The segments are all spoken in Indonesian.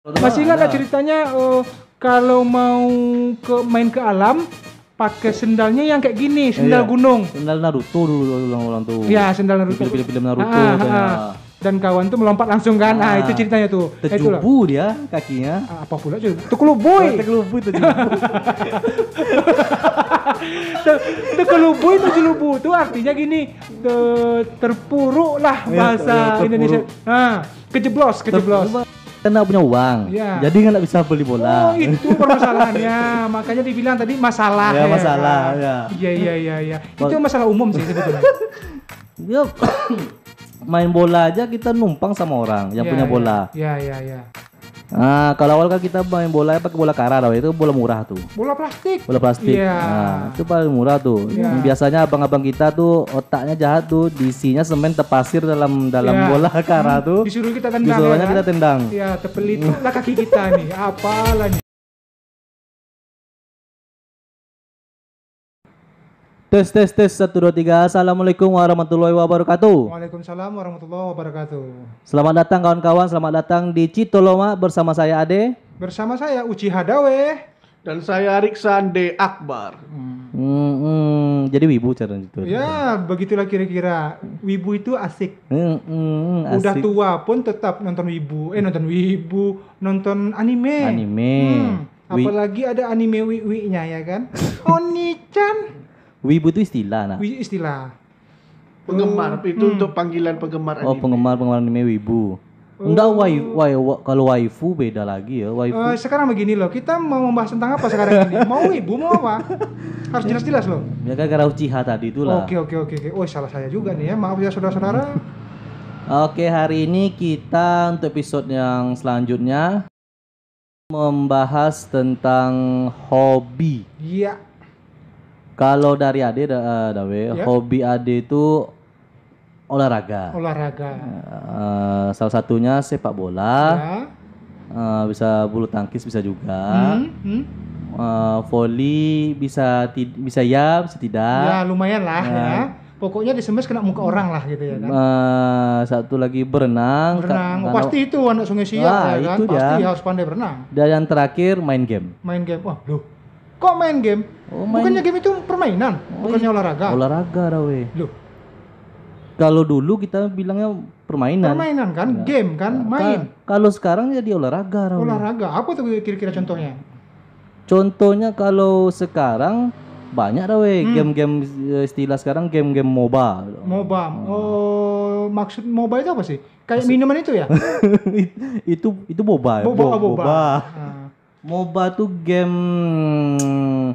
Masih ingat lah ceritanya oh, kalau mau ke main ke alam pakai sendalnya yang kayak gini, iya, sendal iya. gunung. Sendal Naruto dulu lalu orang tuh. Iya, sendal Naruto. Film-film Naruto ah, ah, ya. ah. Dan kawan tuh melompat langsung kan. Ah, ah itu ceritanya tuh. Terjubu dia kakinya. Ah, apa pula tuh oh, Tekelubui. Tekelubui terjubu. Tekelubui terjelubu tuh artinya gini, terpuruk lah iya, bahasa ya, terpuruk. Indonesia. Nah, kejeblos, kejeblos. Terpuruk kan nggak punya uang, ya. jadi nggak bisa beli bola. Oh itu permasalahannya, makanya dibilang tadi masalah. Ya, ya. masalah, ya. Iya iya iya iya. iya. Itu masalah umum sih sebetulnya. Yup. Iya. main bola aja kita numpang sama orang yang ya, punya bola. Iya iya iya. iya. Nah, kalau awal kan kita main bola pakai bola karat, itu bola murah tuh. Bola plastik. Bola plastik. Yeah. Iya. Nah, itu paling murah tuh. Yeah. Biasanya abang-abang kita tuh otaknya jahat tuh, diisinya semen tepasir dalam dalam yeah. bola karat tuh. Disuruh kita tendang. Disuruhnya ya, kan? kita tendang. Iya, yeah, tepelit lah kaki kita nih, apalah nih. Tes tes tes satu dua tiga Assalamualaikum warahmatullahi wabarakatuh. Waalaikumsalam warahmatullahi wabarakatuh. Selamat datang kawan-kawan, selamat datang di Citoloma bersama saya Ade. Bersama saya Uci Hadawe dan saya Riksande Akbar. Hmm. Hmm, hmm. jadi wibu cara itu. Ya, begitulah kira-kira. Wibu itu asik. Hmm, hmm, asik. Udah tua pun tetap nonton wibu. Eh nonton wibu, nonton anime. Anime. Hmm. Apalagi ada anime wiwi-nya ya kan. Oni-chan. Wibu itu istilah nah. Wibu istilah. Penggemar hmm. itu Hmm. untuk panggilan penggemar Oh penggemar penggemar anime wibu. Enggak oh. wai, wai, wai, kalau waifu beda lagi ya waifu. Uh, sekarang begini loh, kita mau membahas tentang apa sekarang ini? Mau ibu mau apa? Harus jelas-jelas loh. ya kan gara Uchiha tadi itulah. Oke oke oke oke. Oh salah saya juga nih ya. Maaf ya saudara-saudara. Oke, hari ini kita untuk episode yang selanjutnya membahas tentang hobi. Iya. Kalau dari Ade, da, uh, Dawe, yeah. hobi Ade itu olahraga. Olahraga. Uh, salah satunya sepak bola. Yeah. Ya. Uh, bisa bulu tangkis bisa juga. Hmm, hmm. Uh, voli bisa bisa ya, bisa tidak. Ya, lumayan lah uh, ya. Nah. Pokoknya di semes kena muka orang lah gitu ya kan. Uh, satu lagi berenang. Berenang. Kan, pasti itu anak sungai siap ah, ya kan. Itu pasti dia. harus pandai berenang. Dan yang terakhir main game. Main game. Wah, loh Kok main game? Oh, main... Bukannya game itu permainan, oh, bukannya iya. olahraga. Olahraga rawe. Loh. Kalau dulu kita bilangnya permainan. Permainan kan, ya. game kan, nah, main. Kalau sekarang jadi ya olahraga rawe. Olahraga. Apa tuh kira-kira contohnya? Contohnya kalau sekarang banyak rawe hmm. game-game eh, istilah sekarang game-game MOBA. MOBA. Ah. Oh, maksud MOBA itu apa sih? Kayak minuman itu ya? itu itu boba. Ya? Boba boba. boba. boba. Ah. MOBA tuh game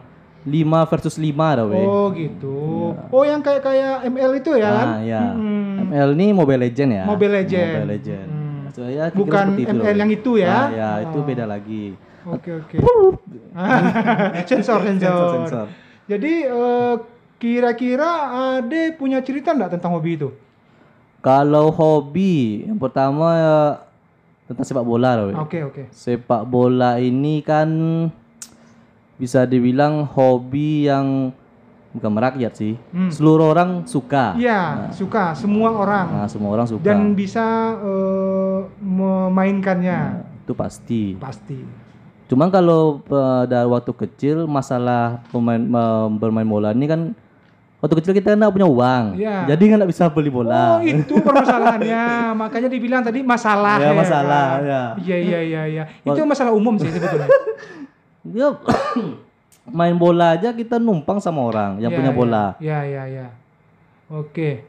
5 versus 5 ada weh. Oh gitu. Ya. Oh yang kayak kayak ML itu ya ah, kan? Nah, ya. Hmm. ML ini Mobile Legend ya. Mobile Legend. Mobile Legend. Hmm. So, ya, Bukan itu, ML loh. yang itu ya. Nah, ya, oh. itu beda lagi. Oke oke. sensor, sensor Jadi kira eh, kira-kira Ade punya cerita nggak tentang hobi itu? Kalau hobi, yang pertama tentang sepak bola loh. Oke okay, oke. Okay. Sepak bola ini kan bisa dibilang hobi yang bukan merakyat sih. Hmm. Seluruh orang suka. Iya, nah. suka semua orang. Nah, semua orang suka. Dan bisa uh, memainkannya. Nah, itu pasti. Pasti. Cuman kalau uh, dari waktu kecil masalah pemain uh, bermain bola ini kan waktu kecil kita nggak punya uang, ya. jadi nggak bisa beli bola. Oh itu permasalahannya, makanya dibilang tadi masalah. Ya, ya masalah. Kan? Iya iya iya iya. iya. Itu masalah umum sih sebetulnya. ya, main bola aja kita numpang sama orang yang ya, punya iya. bola. Iya iya iya. Oke.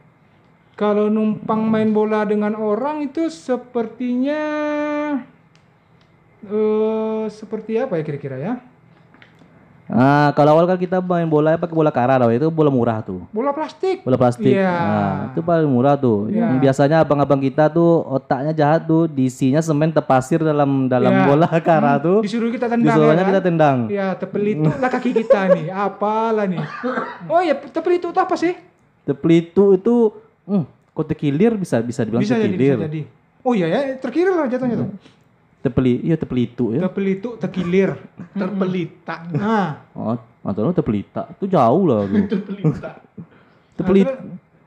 Kalau numpang main bola dengan orang itu sepertinya eh uh, seperti apa ya kira-kira ya? Nah, kalau awal kan kita main bola pakai bola karat, itu bola murah tuh. Bola plastik. Bola plastik. Yeah. Nah, itu paling murah tuh. Yeah. Biasanya abang-abang kita tuh otaknya jahat tuh, diisinya semen tepasir dalam dalam yeah. bola karat hmm, tuh. Disuruh kita tendang. Disuruhnya ya kan? kita tendang. Ya, tepelituk lah kaki kita nih. Apalah nih. Oh iya, tepelituk itu apa sih? Tepelituk itu hmm, kok tekilir bisa bisa dibilang bisa tekilir. Jadi, bisa jadi. Oh iya ya, terkilir lah jatuhnya hmm. tuh. Tepeli, iya tepelitu ya. Tepelitu terkilir, terpelita. Nah. Oh, lo tepelita itu jauh lah lu. tepelita. Tepelit.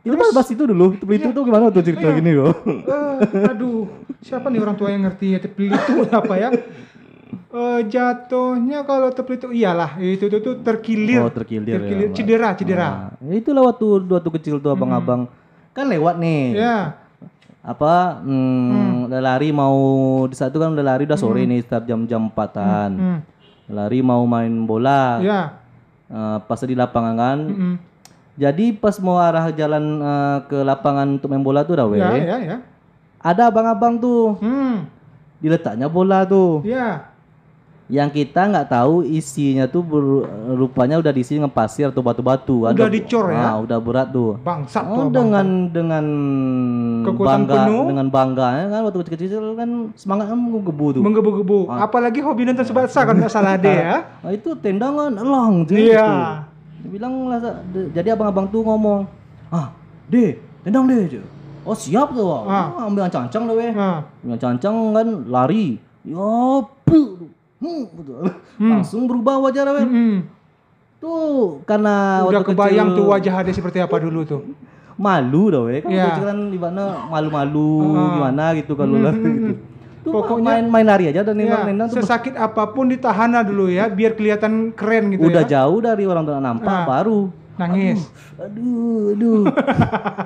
Itu pas bahas itu dulu. Tepelitu iya, tuh gimana tuh cerita iya. gini loh. Eh, aduh, siapa nih orang tua yang ngerti ya tepelitu apa ya? Uh, jatuhnya kalau tepelitu iyalah itu itu tuh terkilir. Oh, terkilir. Ya, terkilir. Ya, cedera, cedera. Nah, ya itu lewat tuh dua tuh kecil tuh abang-abang hmm. kan lewat nih. Iya. Yeah apa mm, hmm, hmm. udah lari mau di saat itu kan udah lari udah hmm. sore hmm. nih start jam-jam empatan hmm. hmm. lari mau main bola ya. uh, pas di lapangan kan hmm. jadi pas mau arah jalan uh, ke lapangan untuk main bola tuh dawe ya, ya, ya. ada abang-abang tuh hmm. diletaknya bola tuh ya yang kita nggak tahu isinya tuh rupanya udah diisi dengan pasir atau batu-batu. Udah Ada, dicor ya. Nah, udah berat tuh. Bangsat oh, tuh. dengan bangga. dengan Kekuatan bangga penuh. dengan bangga ya kan waktu kecil-kecil kan semangat kan menggebu tuh. Menggebu-gebu. Ah. Apalagi hobi nonton bola kan nggak salah deh ya. Nah, itu tendangan elang jadi iya. gitu. yeah. Dia bilang jadi abang-abang tuh ngomong, "Ah, deh, tendang deh." Aja. Oh, siap tuh. Ah. ah. ambil ambil cancang deh weh. Ah. Ambil cancang kan lari. Yo, puh hmm, gitu. hmm. langsung berubah wajah Rawen. Hmm, hmm. Tuh karena udah kebayang kecil, tuh wajah Hade seperti apa dulu tuh. Malu Rawen ya, kan yeah. Iya. kan di mana malu-malu uh. gimana gitu kalau hmm. lah hmm, hmm, gitu. Tuh Pokoknya main-main hari aja dan nembak Ya, sesakit apapun ditahan dulu ya biar kelihatan keren gitu Udah ya. jauh dari orang tua nampak nah. baru nangis. Aduh, aduh. aduh.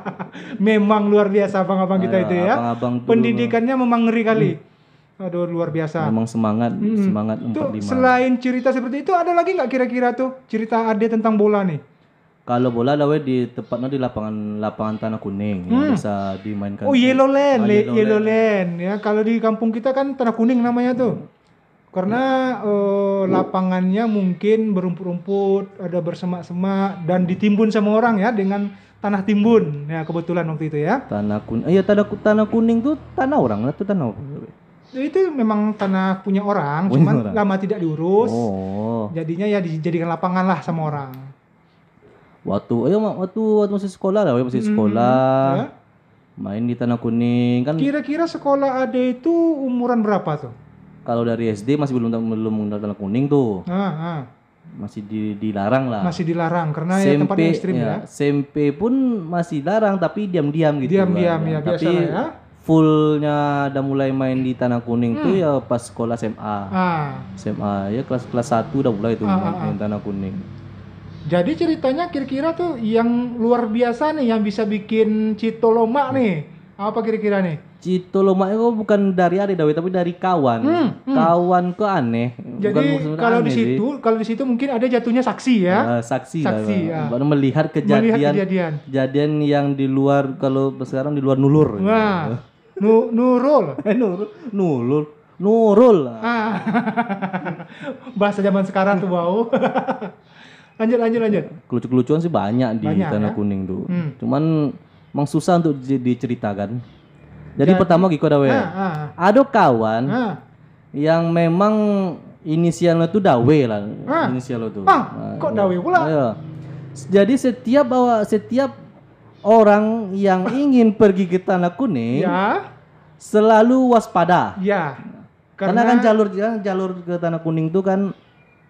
memang luar biasa abang-abang kita itu ya. Abang pendidikannya memang ngeri kali. Hmm Aduh luar biasa. Memang semangat, hmm. semangat untuk Selain cerita seperti itu ada lagi nggak kira-kira tuh cerita Ade tentang bola nih? Kalau bola lawe di tepatnya di lapangan lapangan tanah kuning ya, hmm. yang bisa dimainkan. Oh Yellow Land, ah, Yellow, Land. ya. Kalau di kampung kita kan tanah kuning namanya tuh. Hmm. Karena hmm. uh, lapangannya mungkin berumput-rumput, ada bersemak-semak dan ditimbun sama orang ya dengan tanah timbun. Ya kebetulan waktu itu ya. Tanah kuning, iya tanah kuning tuh tanah orang, lah tuh tanah. Apa? Nah, itu memang tanah punya orang, punya cuman orang. lama tidak diurus. Oh. Jadinya ya dijadikan lapangan lah sama orang. Waktu oh ya waktu waktu masih sekolah lah, masih hmm. sekolah. Hmm, ya? Main di tanah kuning kan. Kira-kira sekolah ada itu umuran berapa tuh? Kalau dari SD masih belum belum mengenal tanah kuning tuh. Ah, ah. Masih di, dilarang lah. Masih dilarang karena SMP, ya tempatnya ekstrim ya. ya. SMP pun masih larang tapi diam-diam gitu. Diam-diam kan. ya, ya biasa ya fullnya udah mulai main di Tanah Kuning hmm. tuh ya pas sekolah SMA. Ah. SMA ya kelas kelas satu udah mulai tuh ah, main, ah, main ah. Tanah Kuning. Jadi ceritanya kira-kira tuh yang luar biasa nih yang bisa bikin Citoloma hmm. nih. Apa kira-kira nih? Citoloma itu bukan dari Ari Dawi tapi dari kawan. Hmm, hmm. Kawan kok aneh. Jadi bukan kalau di situ kalau di situ mungkin ada jatuhnya saksi ya. Uh, saksi. Ya. Saksi. Kan, ya. Melihat kejadian, melihat kejadian. Kejadian yang di luar kalau sekarang di luar nulur. Wah. Gitu. Nu Nurul. Eh, Nurul. Nurul. Nurul. Ah. Bahasa zaman sekarang tuh bau. lanjut lanjut lanjut. Kelucu-kelucuan sih banyak di banyak, Tanah ya? Kuning tuh. Hmm. Cuman emang susah untuk diceritakan. Jadi, ya, pertama Giko Dawe. Ah, ah, Ada kawan ah. yang memang inisialnya tuh Dawe lah. Ah. Inisialnya tuh. Ah, kok ah, Dawe pula? Ayo. Iya. Jadi setiap bawa setiap orang yang ingin pergi ke tanah kuning ya. selalu waspada. Ya. Karena, kan karena kan jalur ya, jalur ke tanah kuning itu kan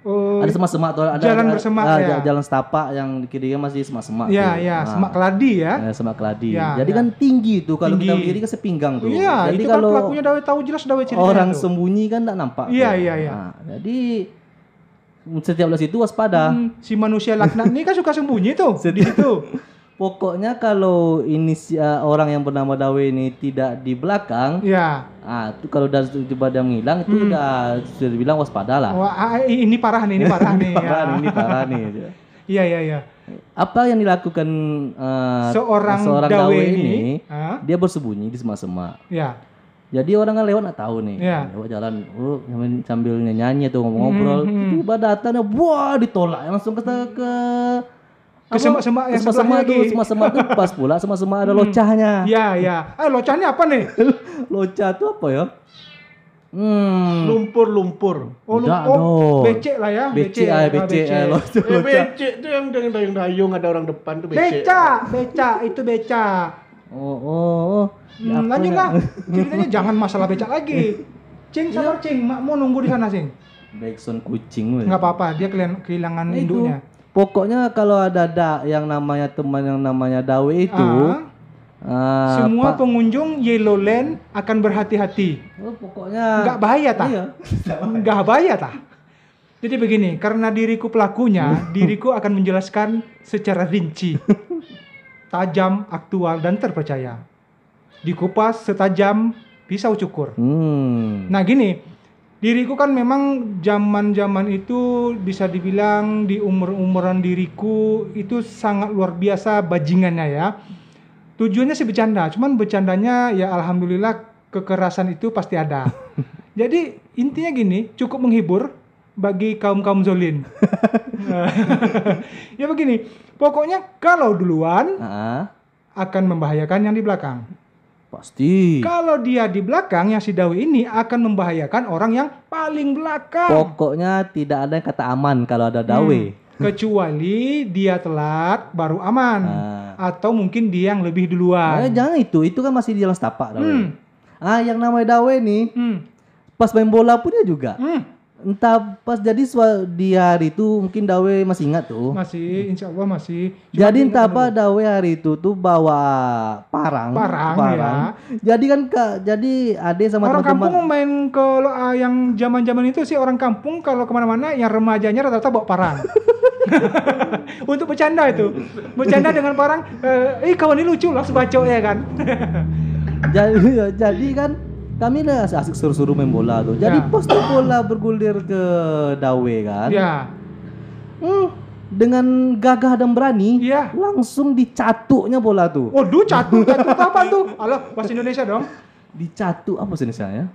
uh, ada semak-semak atau ada jalan bersemak ada, ah, ya. jalan setapak yang kiri kan masih semak-semak. Iya, iya, nah. semak keladi ya. ya semak keladi. Ya, Jadi ya. kan tinggi tuh kalau tinggi. kita berdiri kan sepinggang tuh. Iya, Jadi itu kan kalau kan pelakunya dawe tahu jelas dawe Orang itu. sembunyi kan tidak nampak. Iya, iya, iya. jadi setiap les itu waspada. Hmm, si manusia laknat ini kan suka sembunyi tuh di itu. Pokoknya kalau ini uh, orang yang bernama Dawe ini tidak di belakang, ya. Ah, itu kalau dari tiba-tiba menghilang itu hmm. udah sudah dibilang waspada lah. Wah, ah, eh, ini parah nih, ini parah nih. ini parah ya. nih, ini parah nih. Ya. Iya, iya, iya. Apa yang dilakukan uh, seorang, seorang Dawe, ini? ini huh? Ah? Dia bersembunyi di semak-semak. Iya. Jadi orang kan lewat nggak tahu nih. Yeah. Lewat jalan, oh, sambil nyanyi atau ngobrol mm -hmm. hmm, hmm. tiba datangnya, wah ditolak langsung ke, ke ke semak-semak yang semak -semak lagi. Semak-semak itu pas pula, semak-semak ada hmm. locahnya. Iya, iya. Eh, locahnya apa nih? Locah itu apa ya? Hmm. Lumpur, lumpur. Oh, Enggak lumpur. Oh, no. becek lah ya. Becek, becek, ah, ah, becek. Ah, eh, becek. Eh, becek itu yang dengan dayung dayung ada orang depan itu becek. Beca, beca, itu beca. Oh, oh, oh. Ya, hmm, lanjut ya? lah. Ceritanya jangan masalah becek lagi. Cing, sama iya. Cing. Mak mau nunggu di sana, Cing. Backson kucing. Ya. Gak apa-apa, dia kehilangan nah, induknya. Pokoknya kalau ada da yang namanya teman yang namanya Dawe itu uh, uh, semua pengunjung Yellow Land akan berhati-hati. Oh, pokoknya nggak bahaya tak? Iya. nggak bahaya tak? Jadi begini, karena diriku pelakunya, diriku akan menjelaskan secara rinci, tajam, aktual dan terpercaya. Dikupas setajam pisau cukur. Hmm. Nah gini, diriku kan memang zaman-zaman itu bisa dibilang di umur-umuran diriku itu sangat luar biasa bajingannya ya. Tujuannya sih bercanda, cuman bercandanya ya alhamdulillah kekerasan itu pasti ada. Jadi intinya gini, cukup menghibur bagi kaum-kaum zolim. ya begini, pokoknya kalau duluan uh -huh. akan membahayakan yang di belakang. Pasti. Kalau dia di belakang yang Sidawi ini akan membahayakan orang yang paling belakang. Pokoknya tidak ada yang kata aman kalau ada Dawe. Hmm. Kecuali dia telat baru aman. Nah. Atau mungkin dia yang lebih duluan. Nah, jangan itu, itu kan masih di dalam setapak Hmm. Ah, yang namanya Dawe nih. Hmm. Pas main bola pun dia juga. Hmm entah pas jadi di hari itu mungkin Dawe masih ingat tuh. Masih, insya Allah masih. Cuma jadi entah apa Dawe hari itu tuh bawa parang. Parang, parang. ya. Jadi kan kak, jadi Ade sama orang teman-teman. kampung main kalau uh, yang zaman-zaman itu sih orang kampung kalau kemana-mana yang remajanya rata-rata bawa parang. Untuk bercanda itu, bercanda dengan parang. Eh, kawan ini lucu lah, sebaco ya kan. jadi, ya, jadi kan kami lah asik suruh-suruh main bola tuh. Jadi ya. pas tuh bola bergulir ke Dawe kan. Iya. Hmm, dengan gagah dan berani, ya. langsung dicatuknya bola tuh. Oh, Waduh, catu, catu apa tuh? Alah, bahasa Indonesia dong. Dicatu apa sih Indonesia ya?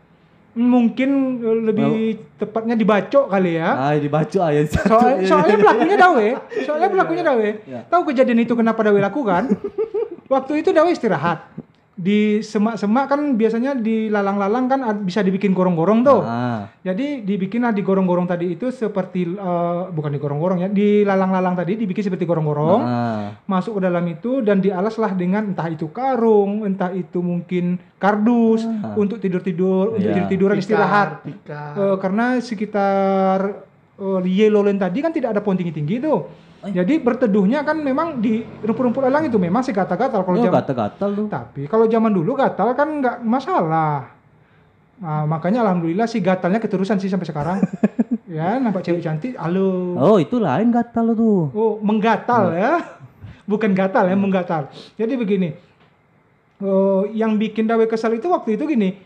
Mungkin eh, lebih Mau? tepatnya dibacok kali ya. Ah, dibacok aja. Soal, soalnya soalnya pelakunya Dawe. Soalnya pelakunya Dawe. Ya. Tahu kejadian itu kenapa Dawe lakukan? Waktu itu Dawe istirahat di semak-semak kan biasanya di lalang-lalang kan bisa dibikin gorong-gorong tuh. Ah. Jadi dibikinlah di gorong-gorong tadi itu seperti uh, bukan di gorong-gorong ya, di lalang-lalang tadi dibikin seperti gorong-gorong. Ah. Masuk ke dalam itu dan dialaslah dengan entah itu karung, entah itu mungkin kardus ah. untuk tidur-tidur, yeah. untuk iya. tidur-tiduran istirahat. Uh, karena sekitar uh, eh, Yellow tadi kan tidak ada pohon tinggi-tinggi tuh Eh. Jadi berteduhnya kan memang di rumput-rumput elang itu memang sih gatal-gatal kalau oh, zaman gatal-gatal Tapi kalau zaman dulu gatal kan nggak masalah. Nah, makanya alhamdulillah sih gatalnya keterusan sih sampai sekarang. ya, nampak cewek cantik, halo. Oh, itu lain gatal tuh. Oh, menggatal oh. ya. Bukan gatal ya, hmm. menggatal. Jadi begini. Oh, yang bikin Dawe kesal itu waktu itu gini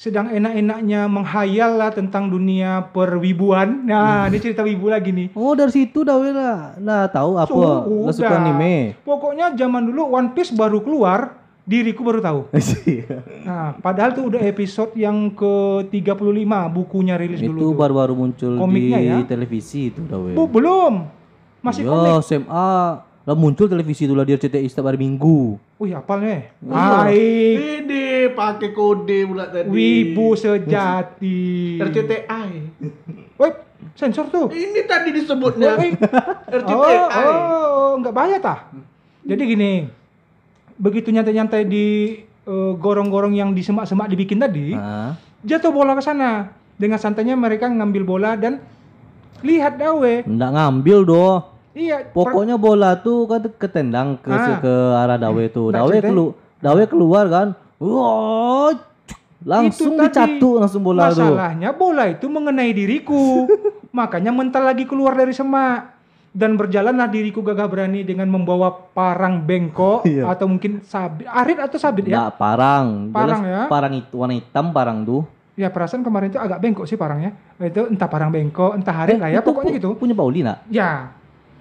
sedang enak-enaknya menghayal lah tentang dunia perwibuan. Nah, hmm. ini cerita wibu lagi nih. Oh, dari situ dah lah. Lah tahu apa? So, lah suka anime. Pokoknya zaman dulu One Piece baru keluar, diriku baru tahu. Iya. nah, padahal tuh udah episode yang ke-35 bukunya rilis itu dulu. Itu baru-baru muncul Komiknya di ya. televisi itu dah. Bu, belum. Masih Yo, iya, komik. SMA lah muncul televisi itulah di RCTI setiap hari Minggu. Wih, nih Baik. Iya. Ini pakai kode pula tadi. Wibu sejati. RCTI. wih sensor tuh. Ini tadi disebutnya. RCTI. Oh, oh, enggak bahaya tah. Jadi gini. Begitu nyantai-nyantai di gorong eh, gorong-gorong yang di semak-semak dibikin tadi, uh. jatuh bola ke sana. Dengan santainya mereka ngambil bola dan lihat dawe. Enggak ngambil doh Iya. Pokoknya bola tuh kan ketendang ke ah, ke arah Dawe tuh. Dawe kelu Dawe keluar kan. Wah. langsung itu dicatu langsung bola masalahnya, tuh. Masalahnya bola itu mengenai diriku. Makanya mental lagi keluar dari semak dan berjalanlah diriku gagah berani dengan membawa parang bengkok iya. atau mungkin sabit arit atau sabit ya? Nah, parang. Parang Jelas, ya. Parang itu warna hitam parang tuh. Ya perasaan kemarin itu agak bengkok sih parangnya. Itu entah parang bengkok, entah arit eh, lah ya, pokoknya gitu. Punya Paulina. Ya,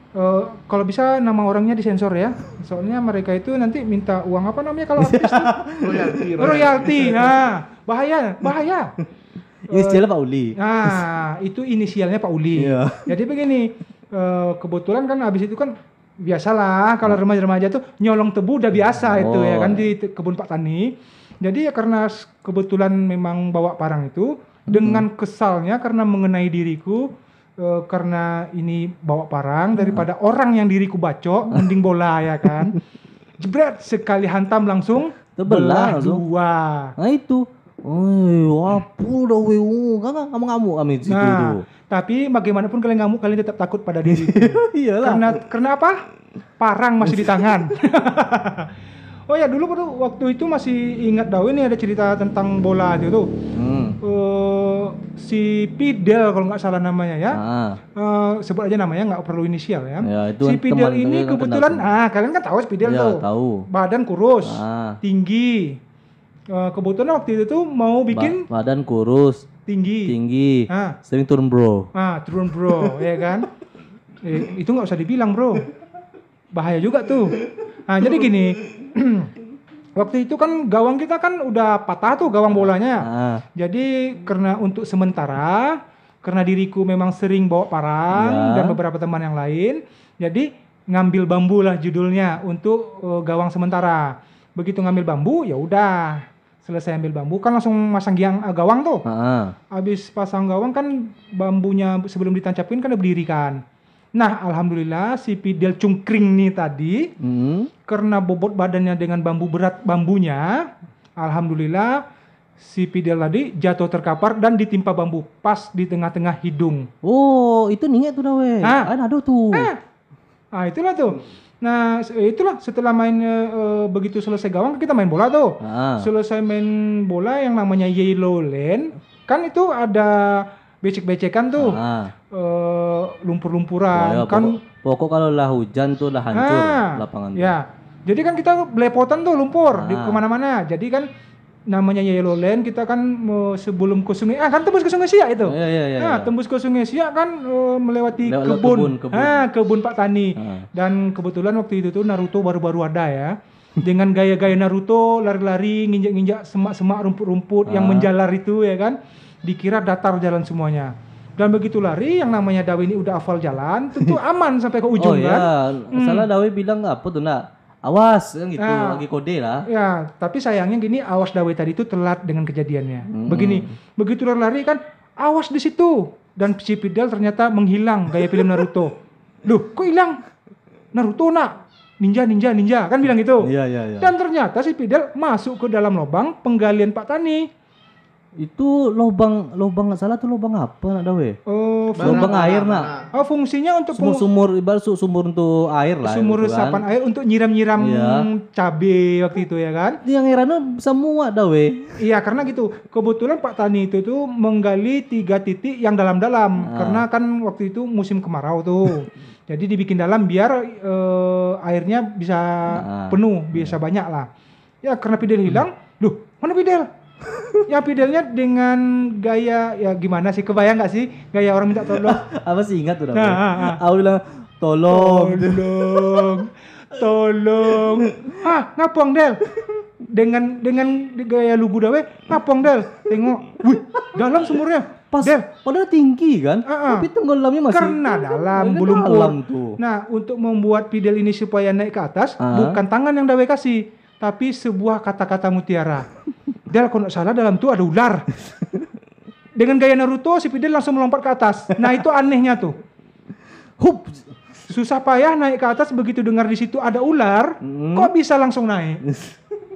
Uh, kalau bisa nama orangnya disensor ya. Soalnya mereka itu nanti minta uang apa namanya kalau artis itu royalty. Nah, bahaya, bahaya. Inisialnya Pak Uli. Nah, itu inisialnya Pak Uli. Iya. Jadi begini, uh, kebetulan kan habis itu kan biasalah kalau hmm. remaja-remaja tuh nyolong tebu udah biasa oh. itu ya kan di kebun Pak Tani. Jadi ya karena kebetulan memang bawa parang itu hmm. dengan kesalnya karena mengenai diriku uh, karena ini bawa parang hmm. daripada orang yang diriku bacok mending bola ya kan jebret sekali hantam langsung terbelah dua nah itu Oh, wapu dah weh, kan kamu ngamuk kami situ nah, itu. Tapi bagaimanapun kalian ngamuk, kalian tetap takut pada diri. Iyalah. Karena, karena apa? Parang masih di tangan. oh ya dulu waktu itu masih ingat dah ini ada cerita tentang bola itu tuh hmm. uh, si Pidel kalau nggak salah namanya ya ah. uh, sebut aja namanya nggak perlu inisial ya, ya itu si Pidel kan ini kan kebetulan ah kalian kan tahu si Pidel ya, tuh tahu. badan kurus ah. tinggi uh, kebetulan waktu itu tuh mau bikin ba badan kurus tinggi tinggi ah. sering turun bro ah turun bro ya kan eh, itu nggak usah dibilang bro bahaya juga tuh Nah, jadi gini. Waktu itu kan gawang kita kan udah patah tuh gawang bolanya. Ah. Jadi karena untuk sementara karena diriku memang sering bawa parang ya. dan beberapa teman yang lain, jadi ngambil bambu lah judulnya untuk uh, gawang sementara. Begitu ngambil bambu ya udah selesai ambil bambu kan langsung masang giang uh, gawang tuh. uh Habis pasang gawang kan bambunya sebelum ditancapin kan udah berdiri kan. Nah, alhamdulillah si pidel cungkring nih tadi hmm. karena bobot badannya dengan bambu berat bambunya, alhamdulillah si pidel tadi jatuh terkapar dan ditimpa bambu pas di tengah-tengah hidung. Oh, itu nih tuh dawe. Ah, ah aduh tuh. Ah. ah, itulah tuh. Nah, itulah setelah main uh, begitu selesai gawang kita main bola tuh. Ah. Selesai main bola yang namanya yellow lane, kan itu ada becek-becekan tuh ah. uh, lumpur-lumpuran ya, kan pokok, pokok kalau lah hujan tuh lah hancur ah, lapangan tuh. ya jadi kan kita belepotan tuh lumpur ah. di kemana-mana jadi kan namanya Yellow Land kita kan eh, sebelum ke sungai ah kan tembus ke sungai Siak itu ya, ya, ya, nah ya. tembus ke sungai Siak kan uh, melewati Lewat kebun kebun, kebun. Ah, kebun Pak Tani ah. dan kebetulan waktu itu tuh Naruto baru-baru ada ya dengan gaya-gaya Naruto lari-lari nginjak-nginjak semak-semak rumput-rumput ah. yang menjalar itu ya kan dikira datar jalan semuanya. Dan begitu lari, yang namanya Dawi ini udah hafal jalan, tentu aman sampai ke ujung oh, iya. kan. Oh iya, misalnya hmm. Dawi bilang apa tuh nak? awas kan gitu ya. lagi kode lah ya tapi sayangnya gini awas Dawi tadi itu telat dengan kejadiannya hmm. begini begitu lari kan awas di situ dan si Fidel ternyata menghilang gaya film Naruto Duh, kok hilang Naruto nak ninja ninja ninja kan bilang gitu Iya iya. ya. dan ternyata si Fidel masuk ke dalam lubang penggalian Pak Tani itu lubang lubang nggak salah tuh lubang apa nak dawe? Oh, lubang mana, air nak. Oh, fungsinya untuk sumur sumur ibarat sumur untuk air lah. Sumur gitu kan. resapan air untuk nyiram-nyiram iya. cabe waktu itu ya kan? Yang ngirannya semua dawe. Iya, karena gitu. Kebetulan Pak Tani itu tuh menggali tiga titik yang dalam-dalam nah. karena kan waktu itu musim kemarau tuh. Jadi dibikin dalam biar uh, airnya bisa nah. penuh, bisa nah. banyak lah. Ya karena pidel hilang, hmm. duh mana pidel ya pidelnya dengan gaya ya gimana sih kebayang nggak sih gaya orang minta tolong apa sih ingat tuh nah, aku bilang tolong tolong tolong ah ngapong del dengan dengan gaya lugu dawe ngapong del tengok wih dalam sumurnya pas Del. padahal tinggi kan uh -uh. tapi tenggelamnya masih karena dalam kan belum dalam tuh nah untuk membuat pidel ini supaya naik ke atas uh -huh. bukan tangan yang dawe kasih tapi sebuah kata-kata mutiara dia kalau nggak salah dalam tuh ada ular. Dengan gaya Naruto, si Fidel langsung melompat ke atas. Nah itu anehnya tuh. Hup. Susah payah naik ke atas begitu dengar di situ ada ular, hmm. kok bisa langsung naik?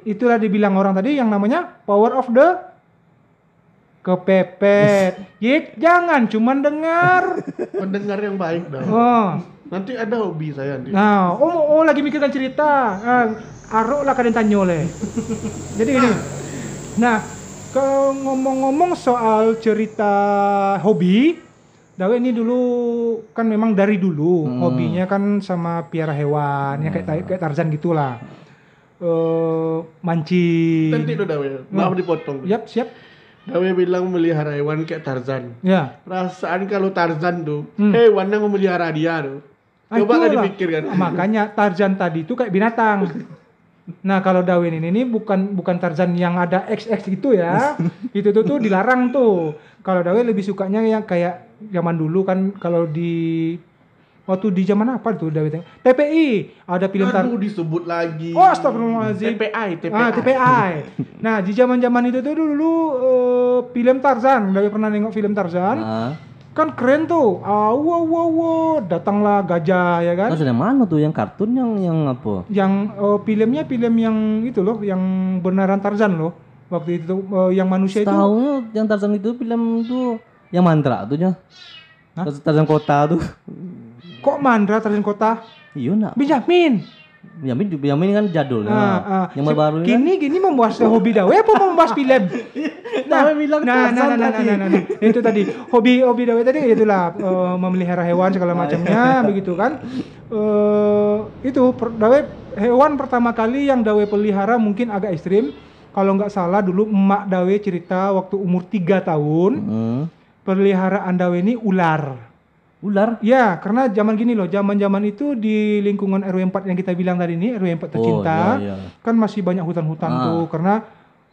Itulah dibilang orang tadi yang namanya power of the kepepet. Yik, jangan cuman dengar. Mendengar yang baik dong. Oh. Nanti ada hobi saya nanti. Nah, oh, oh, oh lagi mikirkan cerita. Nah, Arok lah kalian oleh. Jadi ini. Nah, kalau ngomong-ngomong soal cerita hobi, Dawe ini dulu kan memang dari dulu hmm. hobinya kan sama piara hewan, hmm. ya kayak hmm. kayak Tarzan gitulah. Uh, mancing. Tentu tuh Dawe, hmm. maaf dipotong. Yap, siap. Dawe bilang melihara hewan kayak Tarzan. Ya. Perasaan kalau Tarzan tuh, hmm. hewannya memelihara dia tuh. Ah, coba tadi dipikirkan ah, Makanya Tarzan tadi itu kayak binatang. Nah kalau Darwin ini, ini bukan bukan Tarzan yang ada XX gitu ya, itu tuh tuh dilarang tuh. Kalau Darwin lebih sukanya yang kayak zaman dulu kan kalau di waktu di zaman apa tuh Darwin? TPI ada film Aduh, tar- disebut lagi oh astagfirullahaladzim TPI TPI ah, TPI nah di zaman zaman itu tuh dulu uh, film Tarzan Darwin pernah nengok film Tarzan Nah kan keren tuh ah wow wow wow datanglah gajah ya kan Terus yang mana tuh yang kartun yang yang apa yang uh, filmnya film yang itu loh yang beneran Tarzan loh waktu itu uh, yang manusia Setahunnya itu tahu yang Tarzan itu film tuh yang mantra tuh Hah? Tarzan kota tuh kok mantra Tarzan kota iya nak Benjamin Yamin Yamin kan jadul. Ah, nah, nah. yang si, baru Gini kan? gini membahas hobi dawe apa membahas film? Nah, nah, bilang nah, nah, nah, nah, nah, nah, nah, nah, itu tadi hobi hobi dawe tadi itulah uh, memelihara hewan segala macamnya begitu kan. Uh, itu per, dawe hewan pertama kali yang dawe pelihara mungkin agak ekstrim. Kalau nggak salah dulu emak dawe cerita waktu umur 3 tahun. Hmm. Peliharaan dawe ini ular. Ular? Ya, karena zaman gini loh, zaman-zaman itu di lingkungan RW 4 yang kita bilang tadi ini, RW 4 tercinta, oh, iya, iya. kan masih banyak hutan-hutan ah. tuh, karena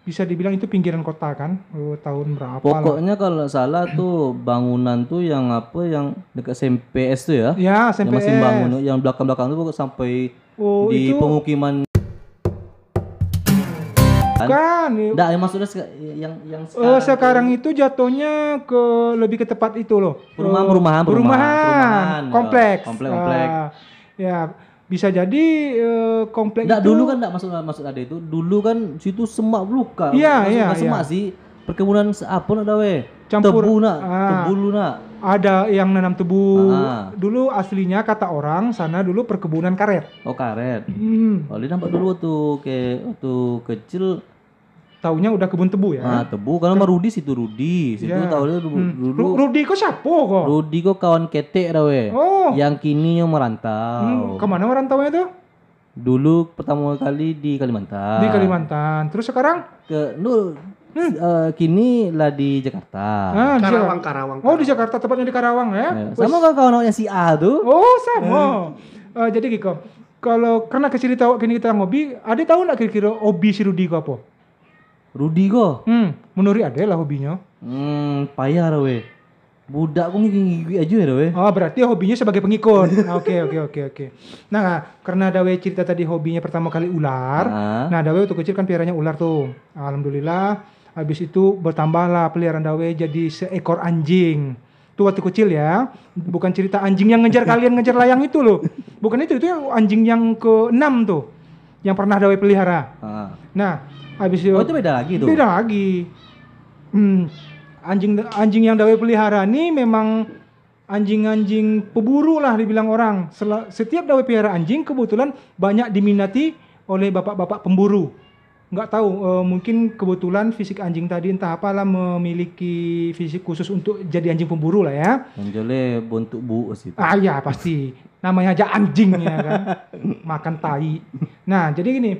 bisa dibilang itu pinggiran kota kan, oh, tahun berapa Pokoknya lah. kalau salah tuh bangunan tuh yang apa, yang dekat SMPS tuh ya? Ya, SMPS. Yang masih bangun, yang belakang-belakang tuh sampai oh, di itu... pemukiman Bukan. Enggak, ya. yang maksudnya yang yang eh, sekarang, uh, sekarang itu, itu jatuhnya ke lebih ke tepat itu loh. Eh, perumahan, perumahan, perumahan, kompleks. Kompleks, kompleks. Uh, ah, ya, bisa jadi uh, eh, kompleks Enggak, dulu kan enggak maksud maksud ada itu. Dulu kan situ semak belukar. Iya, iya, iya. Semak sih. Perkebunan apa ada we? Campur. Tebu nak, ah, tebu lu nak. Ada yang nanam tebu. Ah. Dulu aslinya kata orang sana dulu perkebunan karet. Oh karet. Hmm. Oh, nampak dulu tuh kayak waktu kecil taunya udah kebun tebu ya. Ah, tebu. karena sama Rudi situ Rudi, situ yeah. dia hmm. dulu. Hmm. Rudi kok siapa kok? Rudi kok kawan ketek rawe. Oh. Yang kini yang merantau. Hmm, kemana merantaunya tuh? Dulu pertama kali di Kalimantan. Di Kalimantan. Terus sekarang? Ke nu hmm. uh, kini lah di Jakarta. Ah, Karawang, Karawang, Karawang. Oh, di Jakarta tepatnya di Karawang ya. ya sama Ush. kawan yang si A tuh. Oh, sama. Hmm. Eh. Uh, jadi Giko, kalau karena kecil tahu kini kita ngobi, ada tahu nggak kira-kira hobi si Rudi apa? Rudi kok. Hmm, menuri ada lah hobinya. Hmm, payah lah we. Budak kok gigi-gigi aja ya we. Oh, berarti hobinya sebagai pengikut. Ah, oke, oke, oke, oke. Nah, karena ada we cerita tadi hobinya pertama kali ular. Ah. Nah, nah we waktu kecil kan piaranya ular tuh. Alhamdulillah, habis itu bertambahlah peliharaan Dawe jadi seekor anjing itu waktu kecil ya bukan cerita anjing yang ngejar kalian ngejar layang itu loh bukan itu itu anjing yang ke enam tuh yang pernah Dawe pelihara ah. nah habis oh, itu. Oh itu beda lagi tuh. Beda lagi. Hmm. Anjing anjing yang Dawe pelihara ini memang anjing-anjing peburu lah dibilang orang. Setiap Dawe pelihara anjing kebetulan banyak diminati oleh bapak-bapak pemburu. Nggak tahu uh, mungkin kebetulan fisik anjing tadi entah apalah memiliki fisik khusus untuk jadi anjing pemburu lah ya. Anjole bentuk bu sih. Ah ya pasti. Namanya aja anjing ya kan. Makan tai. Nah, jadi gini,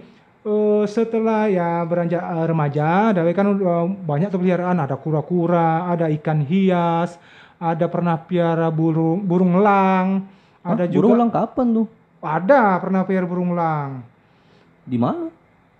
uh, setelah ya beranjak uh, remaja, Dawe kan uh, banyak tuh peliharaan, ada kura-kura, ada ikan hias, ada pernah piara burung burung elang, ada juga burung elang kapan tuh? Ada pernah piara burung elang. Di mana?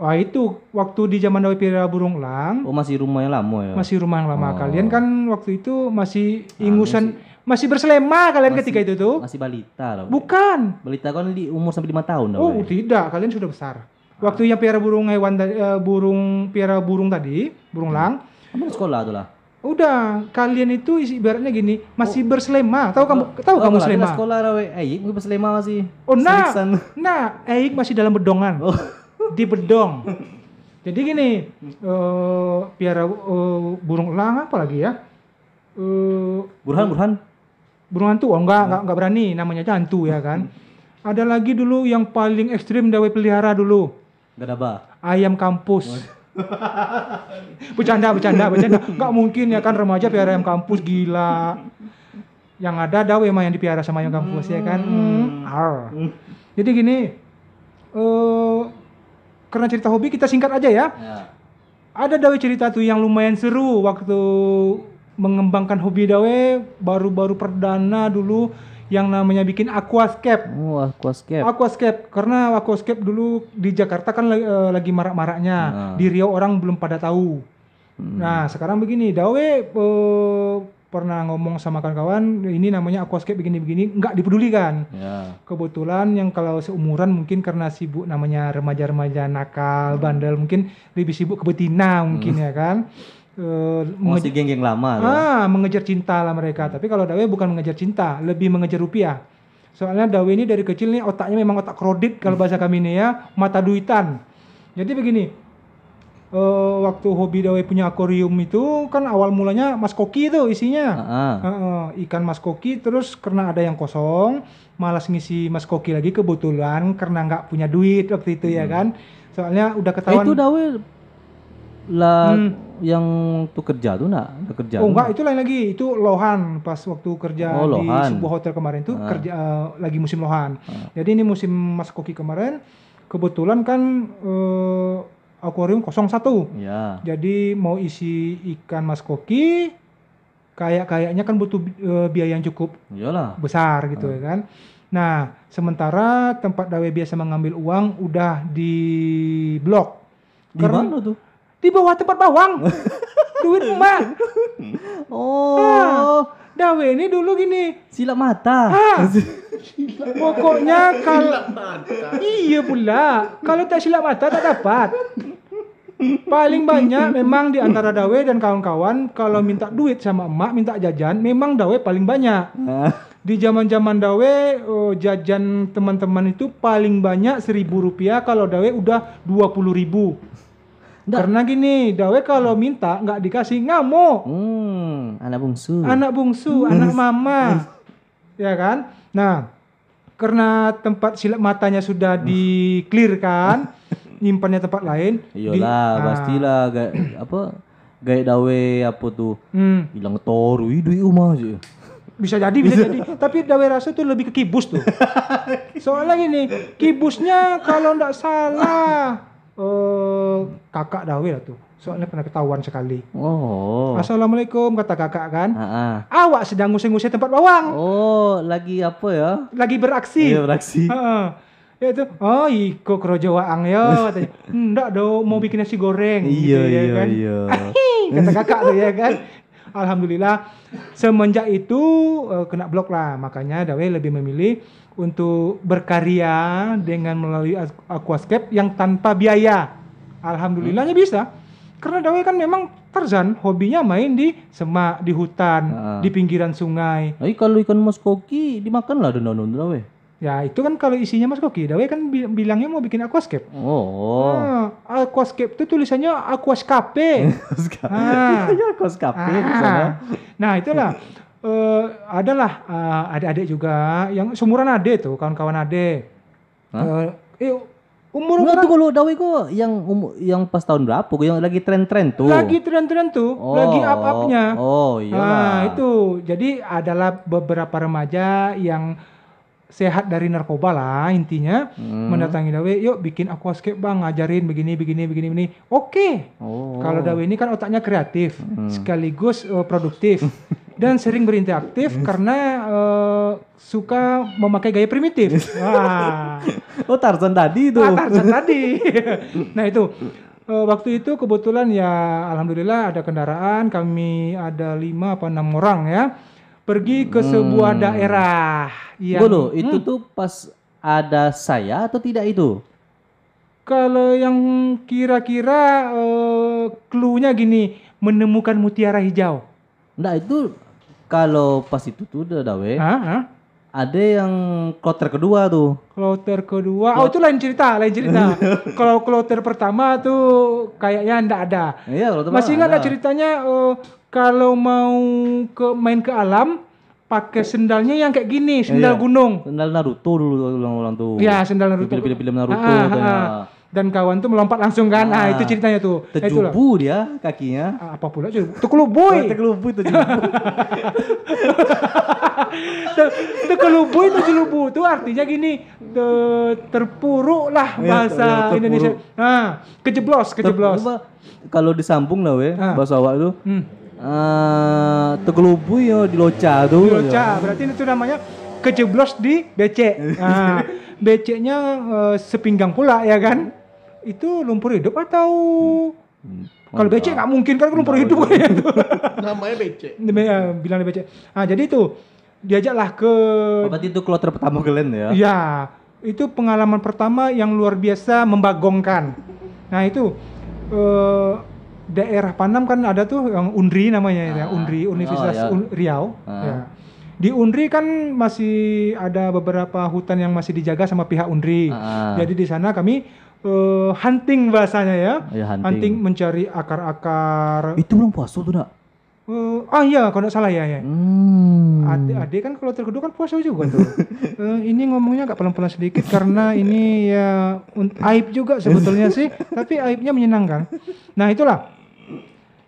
Wah itu waktu di zaman Dawe piara Burung elang Oh masih rumah yang lama ya. Masih rumah yang lama. Oh. Kalian kan waktu itu masih ah, ingusan, nah, masih, masih berselema kalian masih, ketika itu tuh. Masih balita loh. Bukan. Balita kan di umur sampai lima tahun. Oh tidak, kalian sudah besar. Ah. Waktu yang piara burung hewan uh, burung piara burung tadi, burung lang. Hmm. Kamu sekolah tuh lah. Udah, kalian itu isi ibaratnya gini, masih oh. berselema. Tahu kamu oh. tahu oh, kamu oh, selema? sekolah rawe. Eik eh, gue berselema masih. Oh, nah. Nah, Eik masih dalam bedongan. Oh. Di bedong. Jadi gini, uh, piara uh, burung lang, apa lagi ya? Uh, burhan, burhan. Burung hantu, oh enggak, hmm. enggak, enggak berani, namanya aja hantu ya kan. Hmm. Ada lagi dulu yang paling ekstrim dawe pelihara dulu. Gadaba. Ayam kampus. bercanda, bercanda, bercanda. Gak mungkin ya kan remaja piara ayam kampus gila. Yang ada dawe emang yang dipiara sama ayam kampus ya kan. Hmm. hmm. Ar. Jadi gini, uh, karena cerita hobi kita singkat aja ya. ya. Ada dawe cerita tuh yang lumayan seru waktu mengembangkan hobi dawe baru-baru perdana dulu yang namanya bikin aquascape. Oh, aquascape. Aquascape karena aquascape dulu di Jakarta kan lagi, uh, lagi marak-maraknya. Nah. Di Riau orang belum pada tahu. Hmm. Nah, sekarang begini, Dawe uh, pernah ngomong sama kawan-kawan ini namanya aquascape begini-begini nggak dipedulikan. Ya. Kebetulan yang kalau seumuran mungkin karena sibuk namanya remaja-remaja nakal, hmm. bandel mungkin lebih sibuk ke betina mungkin hmm. ya kan uh, eh, masih geng-geng lama ah mengejar cinta lah mereka tapi kalau Dawe bukan mengejar cinta lebih mengejar rupiah soalnya Dawe ini dari kecil nih otaknya memang otak krodit kalau bahasa kami nih ya mata duitan jadi begini uh, waktu hobi Dawe punya akuarium itu kan awal mulanya mas koki itu isinya uh huh Uh-uh, ikan mas koki terus karena ada yang kosong malas ngisi mas koki lagi kebetulan karena nggak punya duit waktu itu ya hmm. ya kan soalnya udah ketahuan itu Dawe lah hmm. yang tuh kerja tuh nak kerja. Oh enggak, itu lain lagi. Itu Lohan pas waktu kerja oh, Lohan. di sebuah hotel kemarin tuh ah. kerja uh, lagi musim Lohan. Ah. Jadi ini musim Mas Koki kemarin kebetulan kan uh, akuarium 01. Ya. Jadi mau isi ikan Mas Koki kayak kayaknya kan butuh uh, biaya yang cukup Yalah. besar gitu ah. ya kan. Nah, sementara tempat Dawe biasa mengambil uang udah di blok. Di mana tuh? di bawah tempat bawang duit emak oh ah, Dawe ini dulu gini silap mata ah. pokoknya kalau iya pula kalau tak silap mata tak dapat paling banyak memang di antara Dawe dan kawan-kawan kalau minta duit sama emak minta jajan memang Dawe paling banyak ah. di zaman zaman Dawe oh, jajan teman-teman itu paling banyak seribu rupiah kalau Dawe udah dua puluh ribu Nggak. Karena gini, Dawe kalau minta nggak dikasih ngamuk. Hmm, anak bungsu. Anak bungsu, hmm. anak mama. Hmm. ya kan? Nah, karena tempat silat matanya sudah hmm. di clear kan, nyimpannya tempat lain. Iyalah, di, ah. pastilah nah. gak, apa gaya dawe apa tuh hmm. hilang toru duit rumah aja bisa jadi bisa, bisa jadi tapi dawe rasa tuh lebih ke kibus tuh soalnya gini kibusnya kalau ndak salah uh, kakak Dawil tuh. Soalnya pernah ketahuan sekali. Oh. Assalamualaikum kata kakak kan. Ha-ha. Awak sedang ngusir-ngusir tempat bawang. Oh, lagi apa ya? Lagi beraksi. Iya, beraksi. uh Ya itu, oh iko kerojo waang ya katanya. Enggak hmm, do, mau bikin nasi goreng. Iya, gitu, ya iya, kan. iya. ya, kan? iya. kata kakak tuh ya kan alhamdulillah semenjak itu uh, kena blok lah makanya Dawe lebih memilih untuk berkarya dengan melalui aquascape yang tanpa biaya alhamdulillahnya hmm. bisa karena Dawe kan memang Tarzan hobinya main di semak, di hutan, nah. di pinggiran sungai. Nah, kalau ikan muskoki dimakan lah daun-daun Dawe. Ya itu kan kalau isinya Mas Koki, Dawe kan bilangnya mau bikin aquascape. Oh. Nah, aquascape itu tulisannya aquascape. ah. aquascape. Ah. Nah itulah. uh, adalah uh, adik-adik juga yang sumuran ade tuh kawan-kawan ade Huh? Uh, eh, eh, umur nggak tuh kalau Dawei kok yang umur yang pas tahun berapa kok yang lagi tren-tren tuh. Lagi tren-tren tuh, oh, lagi up-upnya. Oh, iya. Nah, itu. Jadi adalah beberapa remaja yang sehat dari narkoba lah intinya hmm. mendatangi Dawe yuk bikin aquascape bang ngajarin begini begini begini begini oke okay. oh. kalau Dawe ini kan otaknya kreatif hmm. sekaligus uh, produktif dan sering berinteraktif karena uh, suka memakai gaya primitif wah oh Tarzan tadi itu ah, Tarzan tadi nah itu uh, waktu itu kebetulan ya alhamdulillah ada kendaraan kami ada lima apa enam orang ya pergi ke sebuah hmm. daerah yang Bolo, itu hmm. tuh pas ada saya atau tidak itu? Kalau yang kira-kira klunya eh, -kira, nya gini, menemukan mutiara hijau. Nah, itu kalau pas itu tuh udah dawe. Hah? Ada yang kloter kedua tuh. Kloter kedua. Oh, itu lain cerita, lain cerita. kalau kloter pertama tuh kayaknya ndak ada. Iya, kloter Masih ingat ada. ceritanya uh, kalau mau ke main ke alam pakai sendalnya yang kayak gini, sendal iya. gunung. Sendal Naruto dulu orang-orang tuh. Ya, sendal Naruto. Film-film Naruto. Ah, ah, ah, ah. Dan kawan tuh melompat langsung kan. Ah, ah itu ceritanya tuh. Nah, tejubu eh, dia kakinya. Ah, apa pula oh, tuh? terkelubui terkelubui tejubu. tekelubui tejelubu artinya gini, te terpuruk lah iya, bahasa ya, ter Indonesia. Nah, kejeblos, kejeblos. kalau disambung lah weh, ah. bahasa awak tuh. Hmm Eh, tegelubu yo ya, di loca tuh. Ya. Di loca, yo. berarti itu namanya kejeblos di BC. Nah, BC-nya uh, eh, sepinggang pula ya kan? Itu lumpur hidup atau hmm. Kalau BC nggak mungkin kan lumpur hidup kayak itu. Namanya BC. Eh, bilangnya BC. Ah jadi itu diajaklah ke. Oh, berarti itu kloter pertama kalian ya? Iya, itu pengalaman pertama yang luar biasa membagongkan. Nah itu Uh, daerah Panam kan ada tuh yang Undri namanya ya, ah. ya, Undri oh, Universitas oh, ya. Un Riau. Ah. Ya. Di Undri kan masih ada beberapa hutan yang masih dijaga sama pihak Undri. Ah. Jadi di sana kami uh, hunting bahasanya ya. ya hunting. hunting mencari akar-akar. Itu belum puasa tuh, Nak. Uh, ah iya, kalau tidak salah ya. ya. Hmm. Adik-adik kan kalau terkedua kan puasa juga tuh. uh, ini ngomongnya agak pelan-pelan sedikit karena ini ya aib juga sebetulnya sih, tapi aibnya menyenangkan. Nah itulah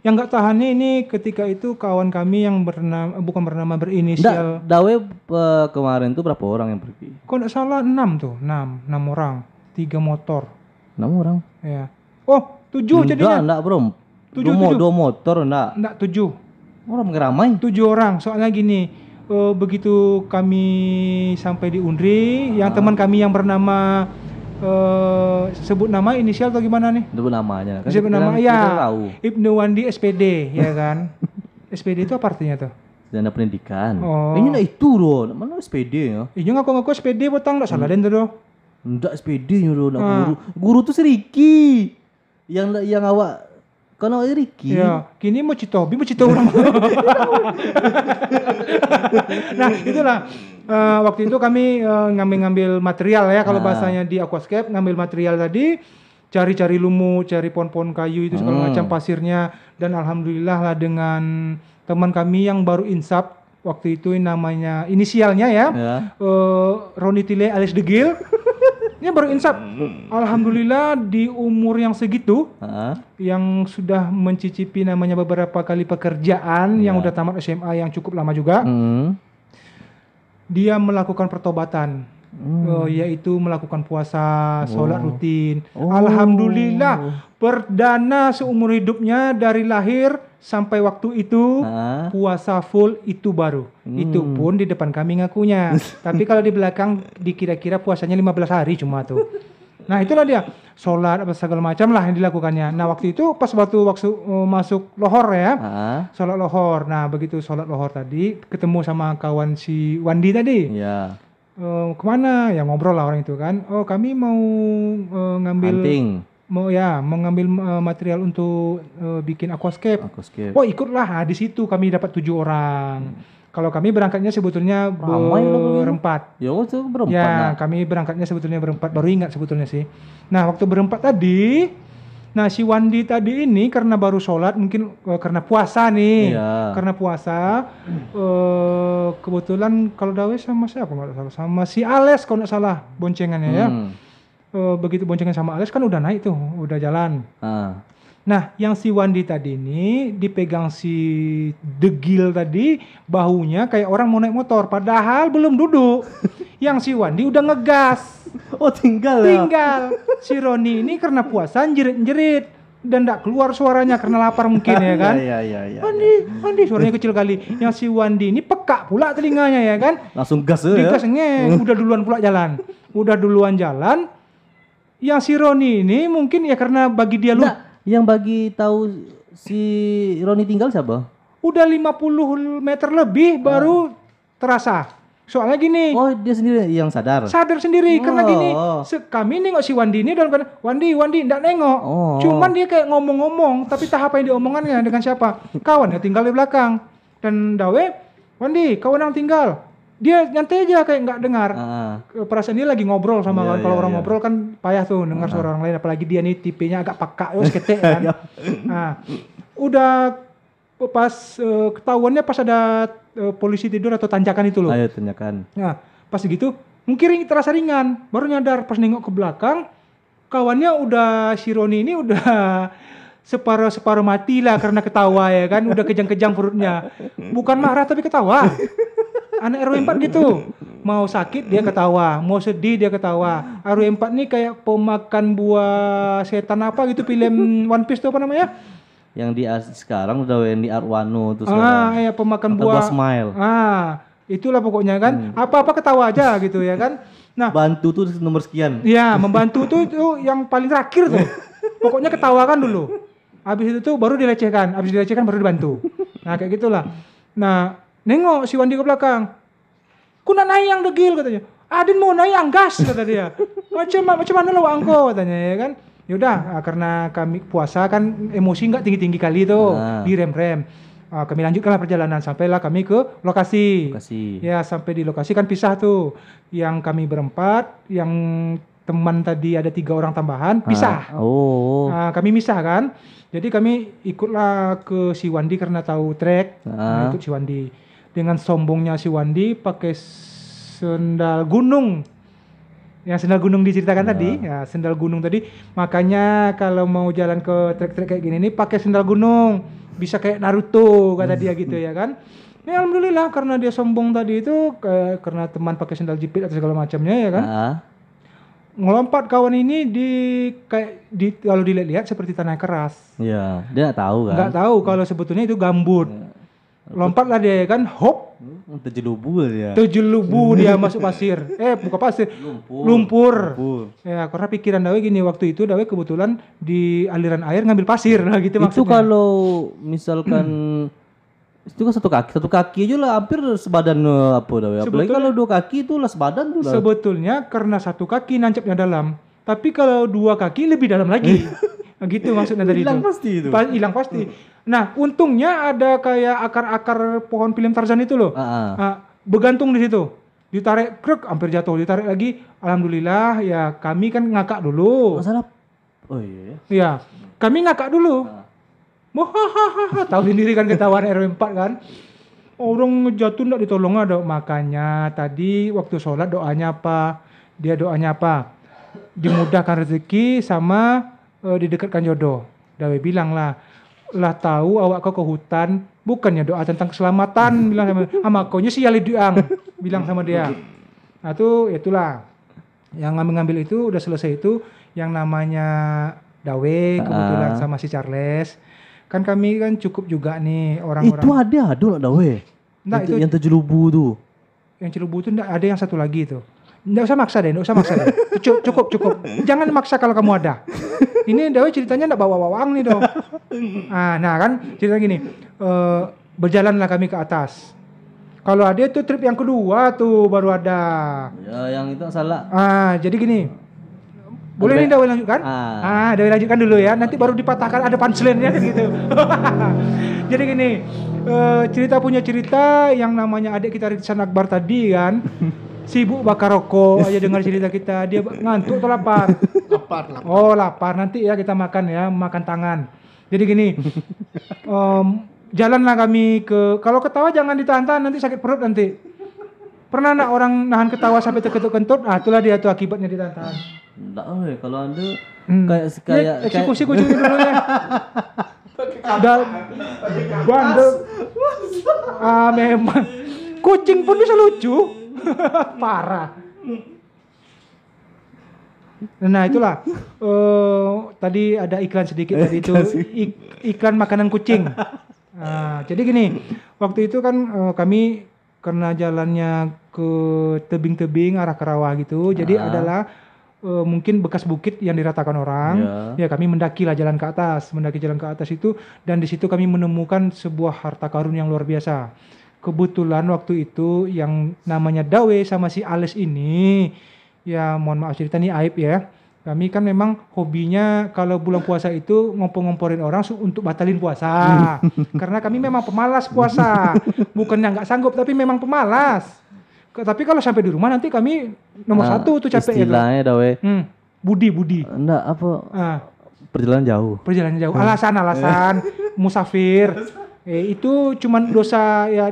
yang nggak tahan ini ketika itu kawan kami yang bernama bukan bernama berinisial. Nggak, Dawe uh, kemarin tuh berapa orang yang pergi? Kok nggak salah enam tuh, enam enam orang, tiga motor. Enam orang? Ya. Oh tujuh enggak, jadinya? Enggak bro. Tujuh, dua, tujuh. dua motor enggak? Enggak tujuh. Orang ramai. Tujuh orang. Soalnya gini, uh, begitu kami sampai di Undri, ah. yang teman kami yang bernama uh, sebut nama inisial atau gimana nih? Sebut namanya kan. Sebut nama ya. Ibnu Wandi SPD ya kan. SPD itu apa artinya tuh? Dana pendidikan. Oh. Eh, ini nah itu loh, mana SPD ya? Ini iya, ngaku-ngaku SPD botang enggak salah hmm. den tuh. Enggak SPD nyuruh, ah. nak guru. Guru tuh seriki. Yang yang awak kono Ricky. Ya, kini mau cito bi mau cito orang. nah, itulah. Uh, waktu itu kami uh, ngambil-ngambil material ya kalau nah. bahasanya di aquascape ngambil material tadi cari-cari lumu, cari pohon-pohon kayu itu segala hmm. macam pasirnya dan alhamdulillah lah dengan teman kami yang baru insap waktu itu namanya inisialnya ya, ya. Uh, Roni Tile alias Degil Ini baru insap. Hmm. Alhamdulillah di umur yang segitu, uh yang sudah mencicipi namanya beberapa kali pekerjaan, yeah. yang udah tamat SMA yang cukup lama juga, hmm. dia melakukan pertobatan. Hmm. Uh, yaitu melakukan puasa, sholat oh. rutin. Oh. Alhamdulillah, perdana seumur hidupnya dari lahir sampai waktu itu ha? puasa full itu baru. Hmm. Itu pun di depan kami ngakunya. Tapi kalau di belakang dikira-kira puasanya 15 hari cuma tuh. Nah itulah dia sholat apa segala macam lah yang dilakukannya. Nah waktu itu pas waktu waktu uh, masuk lohor ya, ha? sholat lohor. Nah begitu sholat lohor tadi ketemu sama kawan si Wandi tadi. Ya. Uh, kemana? Ya ngobrol lah orang itu kan. Oh kami mau uh, ngambil. Hunting mau ya mengambil uh, material untuk uh, bikin aquascape. aquascape. Oh ikutlah ah, di situ kami dapat tujuh orang. Hmm. Kalau kami berangkatnya sebetulnya Ramai berempat. Ya, oh, itu berempat. Ya, nah. kami berangkatnya sebetulnya berempat. Baru ingat sebetulnya sih. Nah, waktu berempat tadi, nah si Wandi tadi ini karena baru sholat, mungkin uh, karena puasa nih. iya. Karena puasa, uh, kebetulan kalau Dawes sama siapa nggak sama si Ales kalau nggak salah boncengannya ya. hmm. ya uh, begitu boncengan sama Alex kan udah naik tuh, udah jalan. Uh. Nah, yang si Wandi tadi ini dipegang si degil tadi bahunya kayak orang mau naik motor padahal belum duduk. yang si Wandi udah ngegas. Oh, tinggal ya. Tinggal. Si Roni ini karena puasa jerit-jerit dan tidak keluar suaranya karena lapar mungkin ya iya, kan. Iya, iya iya iya. Wandi, Wandi suaranya kecil kali. Yang si Wandi ini peka pula telinganya ya kan. Langsung gas ya. Digas ya. Hmm. udah duluan pula jalan. Udah duluan jalan, yang si Roni ini mungkin ya karena bagi dia lu yang bagi tahu si Roni tinggal siapa? Udah 50 meter lebih baru oh. terasa. Soalnya gini. Oh, dia sendiri yang sadar. Sadar sendiri oh. karena gini, oh. kami nengok si Wandi ini dalam keadaan Wandi, Wandi ndak nengok. Oh. Cuman dia kayak ngomong-ngomong, tapi tahap apa yang diomongannya dengan siapa? Kawan ya tinggal di belakang. Dan Dawe, Wandi, kawan yang tinggal dia nyantai aja kayak nggak dengar. Uh. Perasaan dia lagi ngobrol sama yeah, kalau yeah, orang yeah. ngobrol kan payah tuh dengar uh. suara orang lain apalagi dia nih tipenya agak peka ya, ketek kan. Iya. nah, udah pas uh, ketahuannya pas ada uh, polisi tidur atau tanjakan itu loh. Ayo tanjakan. Nah, pas gitu mungkin terasa ringan, baru nyadar pas nengok ke belakang kawannya udah si Roni ini udah separuh separuh mati lah karena ketawa ya kan udah kejang-kejang perutnya bukan marah tapi ketawa anak RW 4 gitu. Mau sakit dia ketawa, mau sedih dia ketawa. RW 4 nih kayak pemakan buah setan apa gitu film One Piece tuh apa namanya? Yang di sekarang udah Wendy Arwano itu ah, sekarang. Ah, ya pemakan buah, smile. Ah, itulah pokoknya kan. Hmm. Apa-apa ketawa aja gitu ya kan. Nah, bantu tuh nomor sekian. Iya, membantu tuh itu yang paling terakhir tuh. Pokoknya ketawa kan dulu. Habis itu tuh baru dilecehkan, habis dilecehkan baru dibantu. Nah, kayak gitulah. Nah, Nengok si Wandi ke belakang. Kuna yang degil katanya. Adin mau naik yang gas kata dia. Macam macam mana lo angko katanya ya kan. Ya udah ah, karena kami puasa kan emosi nggak tinggi tinggi kali tuh nah. direm rem. Uh, ah, kami lanjutkanlah perjalanan sampailah kami ke lokasi. lokasi. Ya sampai di lokasi kan pisah tuh. Yang kami berempat, yang teman tadi ada tiga orang tambahan ah. pisah. oh. kami misah kan. Jadi kami ikutlah ke si Wandi karena tahu trek. Ah. ikut si Wandi dengan sombongnya si Wandi pakai sendal gunung yang sendal gunung diceritakan ya. tadi ya sendal gunung tadi makanya kalau mau jalan ke trek-trek kayak gini nih pakai sendal gunung bisa kayak Naruto kata dia gitu ya kan ya alhamdulillah karena dia sombong tadi itu eh, karena teman pakai sendal jepit atau segala macamnya ya kan ya. ngelompat kawan ini di kayak di kalau dilihat-lihat seperti tanah keras ya dia nggak tahu kan nggak tahu kalau sebetulnya itu gambut ya lompatlah dia ya kan hop hmm, tujuh lubu dia tujuh lubu dia masuk pasir eh buka pasir lumpur lumpur, lumpur. ya karena pikiran Dawe gini waktu itu Dawe kebetulan di aliran air ngambil pasir lah gitu maksudnya itu kalau misalkan itu kan satu kaki satu kaki aja lah hampir sebadan eh, apa Dawe apalagi kalau dua kaki itu lah sebadan tuh sebetulnya karena satu kaki nancapnya dalam tapi kalau dua kaki lebih dalam lagi Ah, gitu maksudnya dari hilang itu. pasti itu. Hilang pasti. Hmm. Nah, untungnya ada kayak akar-akar pohon film Tarzan itu loh. Uh ah, -huh. Ah. uh, begantung di situ. Ditarik krek hampir jatuh, ditarik lagi. Alhamdulillah ya kami kan ngakak dulu. Masalah Oh iya. ya Kami ngakak dulu. Uh. tahu sendiri kan ketahuan RW 4 kan. Orang jatuh ndak ditolong ada makanya tadi waktu sholat doanya apa? Dia doanya apa? Dimudahkan rezeki sama uh, eh, didekatkan jodoh. Dawe bilang lah, lah tahu awak kau ke hutan bukannya doa tentang keselamatan bilang sama sama kau si Yali Duang bilang sama dia. Nah itu itulah yang ngambil-ngambil itu udah selesai itu yang namanya Dawe ah. kebetulan uh. sama si Charles kan kami kan cukup juga nih orang-orang itu ada ada lah Dawe nah, itu, itu yang terjelubu tuh yang celubu itu ada yang satu lagi itu Enggak usah maksa deh, enggak usah maksa deh. Cukup, cukup, cukup. Jangan maksa kalau kamu ada ini Dewi ceritanya ndak bawa wawang nih dong. ah, nah kan cerita gini. Uh, berjalanlah kami ke atas. Kalau ada itu trip yang kedua tuh baru ada. Ya, yang itu salah. Ah, jadi gini. Boleh nih Dewi lanjutkan? Ah, ah Dewi lanjutkan dulu ya. Nanti baru dipatahkan ada punchline-nya gitu. jadi gini, uh, cerita punya cerita yang namanya adik kita Ritsan Akbar tadi kan sibuk bakar rokok aja dengar cerita kita dia ngantuk atau lapar lapar, oh lapar nanti ya kita makan ya makan tangan jadi gini um, jalanlah kami ke kalau ketawa jangan ditahan-tahan nanti sakit perut nanti pernah nak orang nahan ketawa sampai terketuk kentut ah itulah dia tuh akibatnya ditahan-tahan enggak eh ya, kalau anda hmm. kayak kayak eksekusi kucing dulu ya dan bandel ah memang kucing pun bisa lucu Parah. Nah itulah uh, tadi ada iklan sedikit tadi itu ik, iklan makanan kucing. Uh, jadi gini waktu itu kan uh, kami karena jalannya ke tebing-tebing arah rawa gitu, uh. jadi ah. adalah uh, mungkin bekas bukit yang diratakan orang. Yeah. Ya kami mendaki lah jalan ke atas, mendaki jalan ke atas itu dan di situ kami menemukan sebuah harta karun yang luar biasa kebetulan waktu itu yang namanya Dawe sama si Ales ini ya mohon maaf cerita nih aib ya kami kan memang hobinya kalau bulan puasa itu ngompor-ngomporin orang untuk batalin puasa karena kami memang pemalas puasa bukan yang nggak sanggup tapi memang pemalas tapi kalau sampai di rumah nanti kami nomor nah, satu tuh capek ya, istilahnya ya, Dawe hmm. Budi Budi enggak apa ah. perjalanan jauh perjalanan jauh ah. alasan alasan musafir eh, itu cuman dosa ya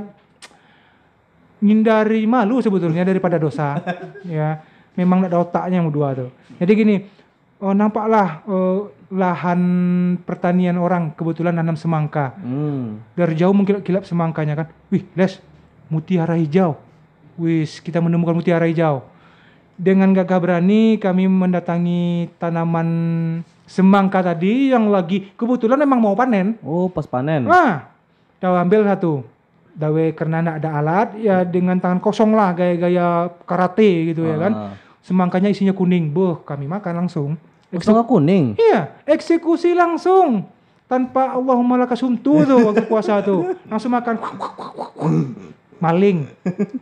ngindari malu sebetulnya daripada dosa ya memang ada otaknya yang dua tuh jadi gini oh, nampaklah oh, lahan pertanian orang kebetulan nanam semangka hmm. dari jauh mungkin kilap semangkanya kan wih les mutiara hijau wis kita menemukan mutiara hijau dengan gagah berani kami mendatangi tanaman semangka tadi yang lagi kebetulan memang mau panen. Oh, pas panen. Nah, kita ambil satu dawe karena ndak ada alat ya dengan tangan kosong lah gaya-gaya karate gitu ah. ya kan ah. semangkanya isinya kuning boh kami makan langsung Eksekusi kuning iya eksekusi langsung tanpa Allahumma lakasumtu tuh waktu puasa tuh langsung makan maling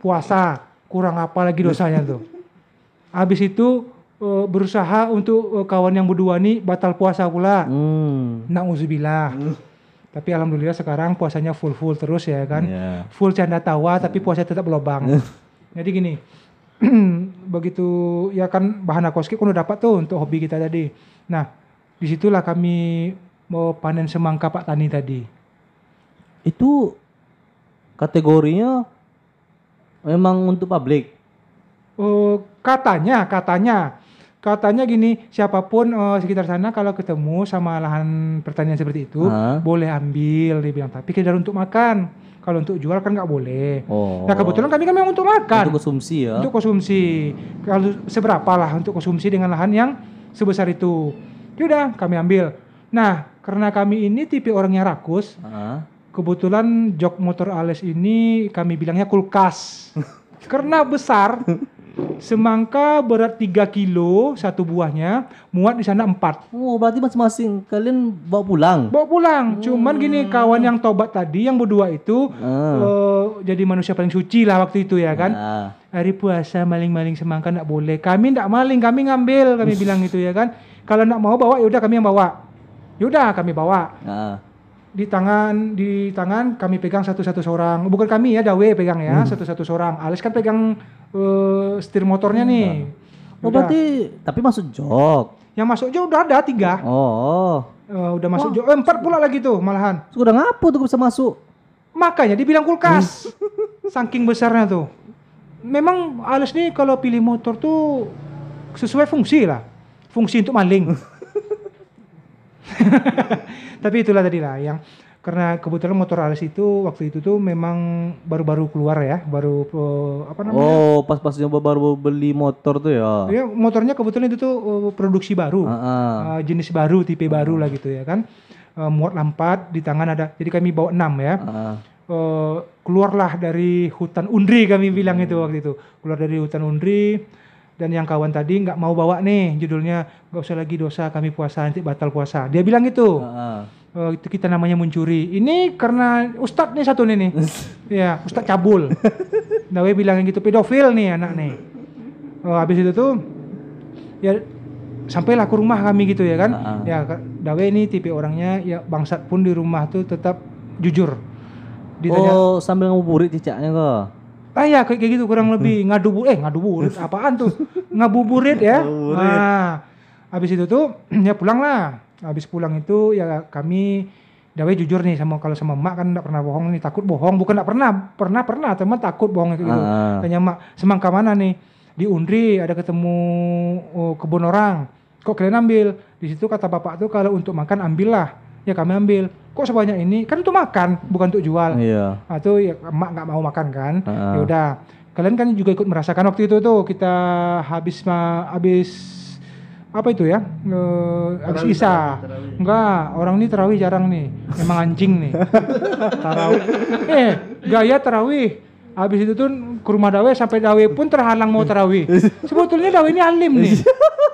puasa kurang apa lagi dosanya tuh habis itu uh, berusaha untuk uh, kawan yang berdua nih batal puasa pula. Hmm. Nauzubillah. Hmm. Tapi alhamdulillah sekarang puasanya full full terus ya kan. Yeah. Full canda tawa tapi puasa tetap lobang. Jadi gini, begitu ya kan bahan akoski kan udah dapat tuh untuk hobi kita tadi. Nah, disitulah kami mau panen semangka Pak Tani tadi. Itu kategorinya memang untuk publik. uh, katanya, katanya katanya gini siapapun uh, sekitar sana kalau ketemu sama lahan pertanian seperti itu ha? boleh ambil dia bilang tapi kita untuk makan kalau untuk jual kan nggak boleh oh. nah kebetulan kami kan memang untuk makan untuk konsumsi ya untuk konsumsi hmm. kalau seberapa lah untuk konsumsi dengan lahan yang sebesar itu Ya udah kami ambil nah karena kami ini tipe orangnya rakus ha? kebetulan jok motor Ales ini kami bilangnya kulkas karena besar Semangka berat 3 kilo satu buahnya, muat di sana 4. Oh, berarti masing-masing kalian bawa pulang. Bawa pulang. Hmm. Cuman gini oh. kawan yang tobat tadi yang berdua itu hmm. uh, jadi manusia paling suci lah waktu itu ya kan. Hmm. Hari puasa maling-maling semangka enggak boleh. Kami enggak maling, kami ngambil, kami Ush. bilang gitu ya kan. Kalau enggak mau bawa ya udah kami yang bawa. Ya udah kami bawa. Hmm di tangan di tangan kami pegang satu-satu seorang bukan kami ya Dawe pegang ya satu hmm. satu-satu seorang Alis kan pegang uh, setir motornya nih. Oh berarti tapi masuk jok. Yang masuk jok udah ada tiga. Oh. Uh, udah masuk oh. jok. Eh, empat pula lagi tuh malahan. sudah ngapu tuh bisa masuk. Makanya dibilang kulkas. Saking besarnya tuh. Memang alas nih kalau pilih motor tuh sesuai fungsi lah. Fungsi untuk maling. tapi itulah tadi lah yang karena kebetulan motor Aris itu waktu itu tuh memang baru-baru keluar ya, baru uh, apa namanya? Oh, pas-pas baru beli motor tuh ya. Iya, motornya kebetulan itu tuh uh, produksi baru. Uh -uh. Uh, jenis baru, tipe uh baru lah gitu ya kan. Uh, muat lampat di tangan ada. Jadi kami bawa 6 ya. Uh -uh. Uh, keluarlah dari hutan Undri kami bilang hmm. itu waktu itu. Keluar dari hutan Undri dan yang kawan tadi nggak mau bawa nih judulnya nggak usah lagi dosa kami puasa nanti batal puasa dia bilang itu uh, uh. Eh, itu kita namanya mencuri ini karena ustadz nih satu nih nih ya ustadz cabul Nawe bilang gitu pedofil nih anak nih oh, habis itu tuh ya sampai laku rumah kami gitu ya kan uh, -huh. ya Dawe ini tipe orangnya ya bangsat pun di rumah tuh tetap jujur Ditanya, oh sambil ngumpulin cicaknya kok Ah ya kayak gitu kurang lebih hmm. ngadu eh ngadu ngaduburit apaan tuh ngabuburit ya. Nah, habis itu tuh ya pulang lah. Habis pulang itu ya kami Dawe jujur nih sama kalau sama emak kan enggak pernah bohong nih takut bohong bukan enggak pernah pernah pernah teman takut bohong kayak gitu. Ah. Tanya emak semangka mana nih? Di Undri ada ketemu oh, kebun orang. Kok kalian ambil? Di situ kata bapak tuh kalau untuk makan ambillah. Ya kami ambil kok sebanyak ini kan untuk makan bukan untuk jual iya. atau ya emak nggak mau makan kan uh ya kalian kan juga ikut merasakan waktu itu tuh kita habis ma habis apa itu ya e, habis isa enggak orang ini terawih jarang nih emang anjing nih terawih eh gaya terawih habis itu tuh ke rumah Dawe sampai Dawe pun terhalang mau terawih. Sebetulnya Dawe ini alim nih.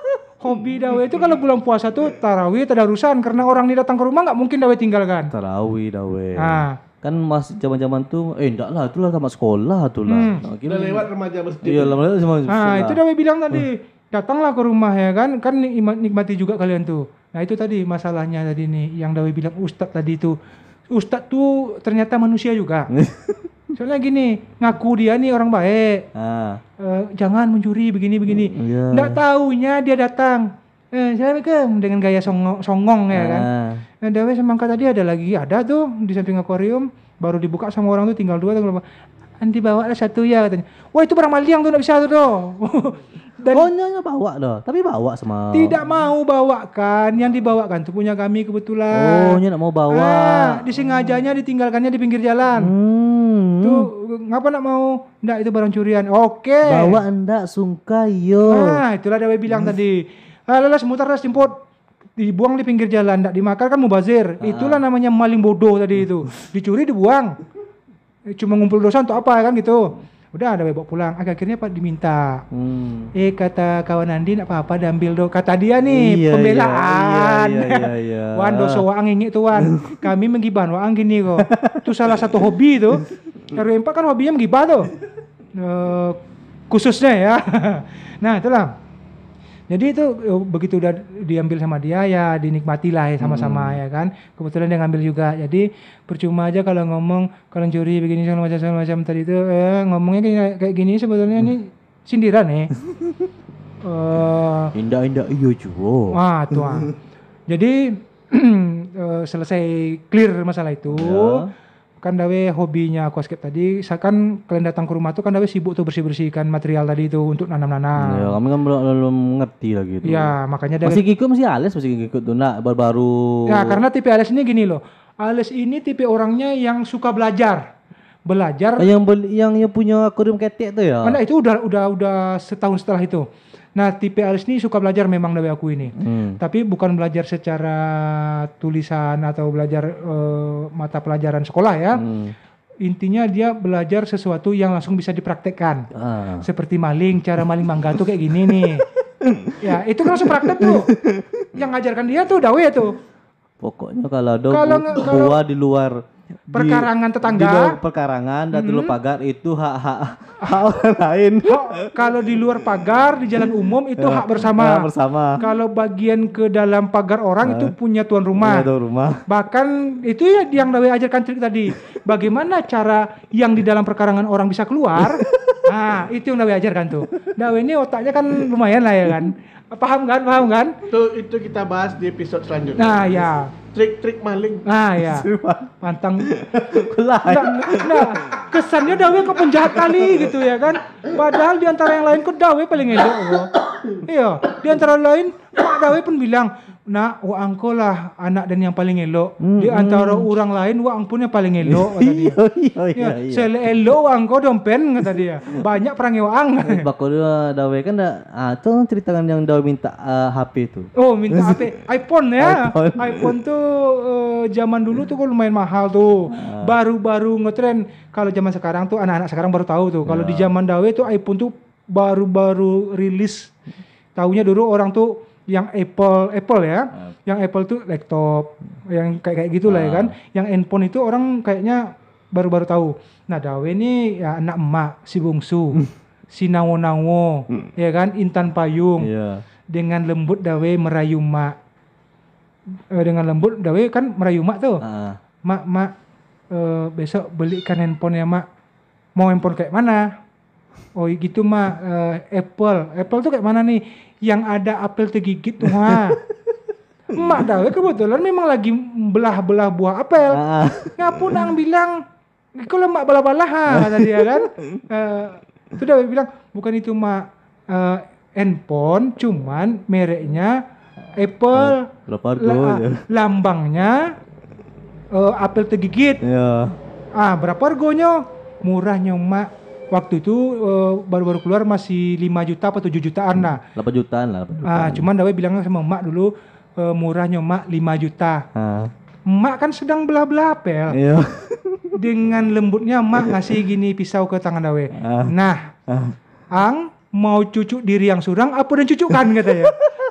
Mau dawe itu kalau bulan puasa tuh tarawih tadarusan karena orang ini datang ke rumah nggak mungkin dawe tinggalkan. Tarawih dawe. Nah. Kan masih zaman-zaman tuh eh enggak lah itulah sama sekolah tuh lah. Hmm. Nah, Udah lewat remaja masjid. Iya, lewat remaja masjid. Nah, itu dawe bilang tadi hmm. datanglah ke rumah ya kan kan nikmati juga kalian tuh. Nah, itu tadi masalahnya tadi nih yang dawe bilang ustadz tadi itu Ustad tuh ternyata manusia juga. Soalnya gini, ngaku dia nih orang baik. Ah. E, jangan mencuri begini-begini. Yeah. Nggak taunya dia datang. Eh, Assalamualaikum dengan gaya songong, songong ya kan? ah. kan. Nah, Dewi semangka tadi ada lagi, ada tuh di samping akuarium baru dibuka sama orang tuh tinggal dua atau berapa. Nanti bawa ada satu ya katanya. Wah itu barang maling tuh nggak bisa tuh. Dan Konyonya bawa loh, tapi bawa semua. Tidak mau bawakan, yang dibawakan itu punya kami kebetulan. Oh, nyonya mau bawa. Ah, disengajanya ditinggalkannya di pinggir jalan. Hmm. Tuh ngapa nak mau? Ndak itu barang curian. Oke. Okay. Bawa ndak yo. Nah, itulah dia bilang hmm. tadi. Ah, lelah semutar lelah jemput dibuang di pinggir jalan, Ndak dimakan kan mubazir. Ah. Itulah namanya maling bodoh tadi itu. Dicuri dibuang. Cuma ngumpul dosa untuk apa kan gitu udah ada bawa pulang akhirnya pak diminta hmm. eh kata kawan Andi apa-apa diambil ambil do kata dia nih iya, iya pembelaan iya, iya, iya, iya. wan doso ah. wang ingin tuan kami menggibahan wang gini kok itu salah satu hobi itu RW4 kan hobinya menggibah tuh uh, khususnya ya nah itulah jadi itu e, begitu udah diambil sama dia ya dinikmatilah ya sama-sama hmm. ya kan. Kebetulan dia ngambil juga. Jadi percuma aja kalau ngomong kalau curi begini segala macam segala macam tadi itu eh ngomongnya kayak, kayak gini sebetulnya hmm. ini sindiran ya uh, indah-indah iyo juo. Wah, tuh. Jadi uh, selesai clear masalah itu. Yeah kan Dawe hobinya aquascape tadi, saya kan kalian datang ke rumah tuh kan Dawe sibuk tuh bersih-bersihkan material tadi itu untuk nanam-nanam. Ya, kami kan belum, belum ngerti lagi itu. Ya, makanya Dawe Masih kikuk masih Ales masih kikuk tuh nak baru-baru. Ya, karena tipe Ales ini gini loh. Ales ini tipe orangnya yang suka belajar. Belajar. Yang beli, yang, yang punya akuarium ketek tuh ya. Mana itu udah udah udah setahun setelah itu. Nah, tipe Aris ini suka belajar memang dari aku ini. Hmm. Tapi bukan belajar secara tulisan atau belajar uh, mata pelajaran sekolah ya. Hmm. Intinya dia belajar sesuatu yang langsung bisa dipraktekkan. Uh. Seperti maling, cara maling mangga tuh kayak gini nih. ya, itu kan langsung praktek tuh. Yang ngajarkan dia tuh Dawe tuh. Pokoknya kalau ada kalau, buah kalau, di luar perkarangan tetangga di perkarangan dan hmm. di luar hmm. pagar itu hak hak hak lain oh, kalau di luar pagar di jalan umum itu hak bersama bersama kalau bagian ke dalam pagar orang itu eh, punya tuan rumah punya tuan rumah bahkan itu ya yang Dawe ajarkan trik tadi bagaimana cara yang di dalam perkarangan orang bisa keluar nah itu yang Dawe ajarkan tuh Dawe nah, ini otaknya kan lumayan lah ya kan Ah, paham kan? Paham kan? Itu itu kita bahas di episode selanjutnya. Nah, ya. Trik-trik maling. Nah, ya. Pantang. nah, nah, kesannya Dawe kok penjahat kali gitu ya kan. Padahal di antara yang lain kok Dawe paling elok. Ya. Iya, di antara lain Pak Dawe pun bilang, nak uang kau lah anak dan yang paling elok. Hmm, di antara hmm. orang lain uang punya paling elok kata iya, iya, ya, iya, iya, iya. Sele elok wa angko dompen kata dia. Banyak perangai uang. Bakal eh, Bako dua eh, dawe kan dah ah itu ceritakan yang dawe minta uh, eh, HP itu. Oh, minta HP iPhone ya. iPhone, iPhone tuh uh, zaman dulu tu kan lumayan mahal tuh. Ah. Baru-baru ngetren kalau zaman sekarang tu anak-anak sekarang baru tahu tu. Kalau di ah. zaman dawe tu iPhone tu baru-baru rilis. Tahunya dulu orang tuh yang Apple Apple ya, hmm. yang Apple tuh laptop, yang kayak kayak gitulah hmm. ya ah. kan. Yang handphone itu orang kayaknya baru-baru tahu. Nah, Dawe ini ya anak emak si bungsu, si nawo-nawo, hmm. ya kan Intan Payung. Yeah. Dengan lembut Dawe merayu emak, eh, Dengan lembut Dawe kan merayu emak tuh. hmm. Mak, mak uh, besok belikan handphone ya mak. Mau handphone kayak mana? Oh gitu mak uh, Apple. Apple tuh kayak mana nih? yang ada apel tergigit tuh Emak Mak dah kebetulan memang lagi belah-belah buah apel. Ah. Ngapun ang bilang kalau mak belah-belah ha kata dia kan. Uh, sudah bilang bukan itu mak uh, handphone cuman mereknya Apple ah, la, ya. lambangnya uh, apel tergigit. Ya. Ah, berapa harganya? Murahnya mak waktu itu eh, baru-baru uh, keluar masih 5 juta atau 7 nah, jutaan lah. 8 ah, jutaan lah. 8 jutaan. Ah, cuman Dawe bilangnya sama emak dulu uh, murahnya emak 5 juta. Ah. Emak kan sedang belah-belah pel. Iya. Dengan lembutnya emak ngasih gini pisau ke tangan Dawe. Ah. Nah, ah. Ang mau cucuk diri yang surang apa dan cucukan katanya.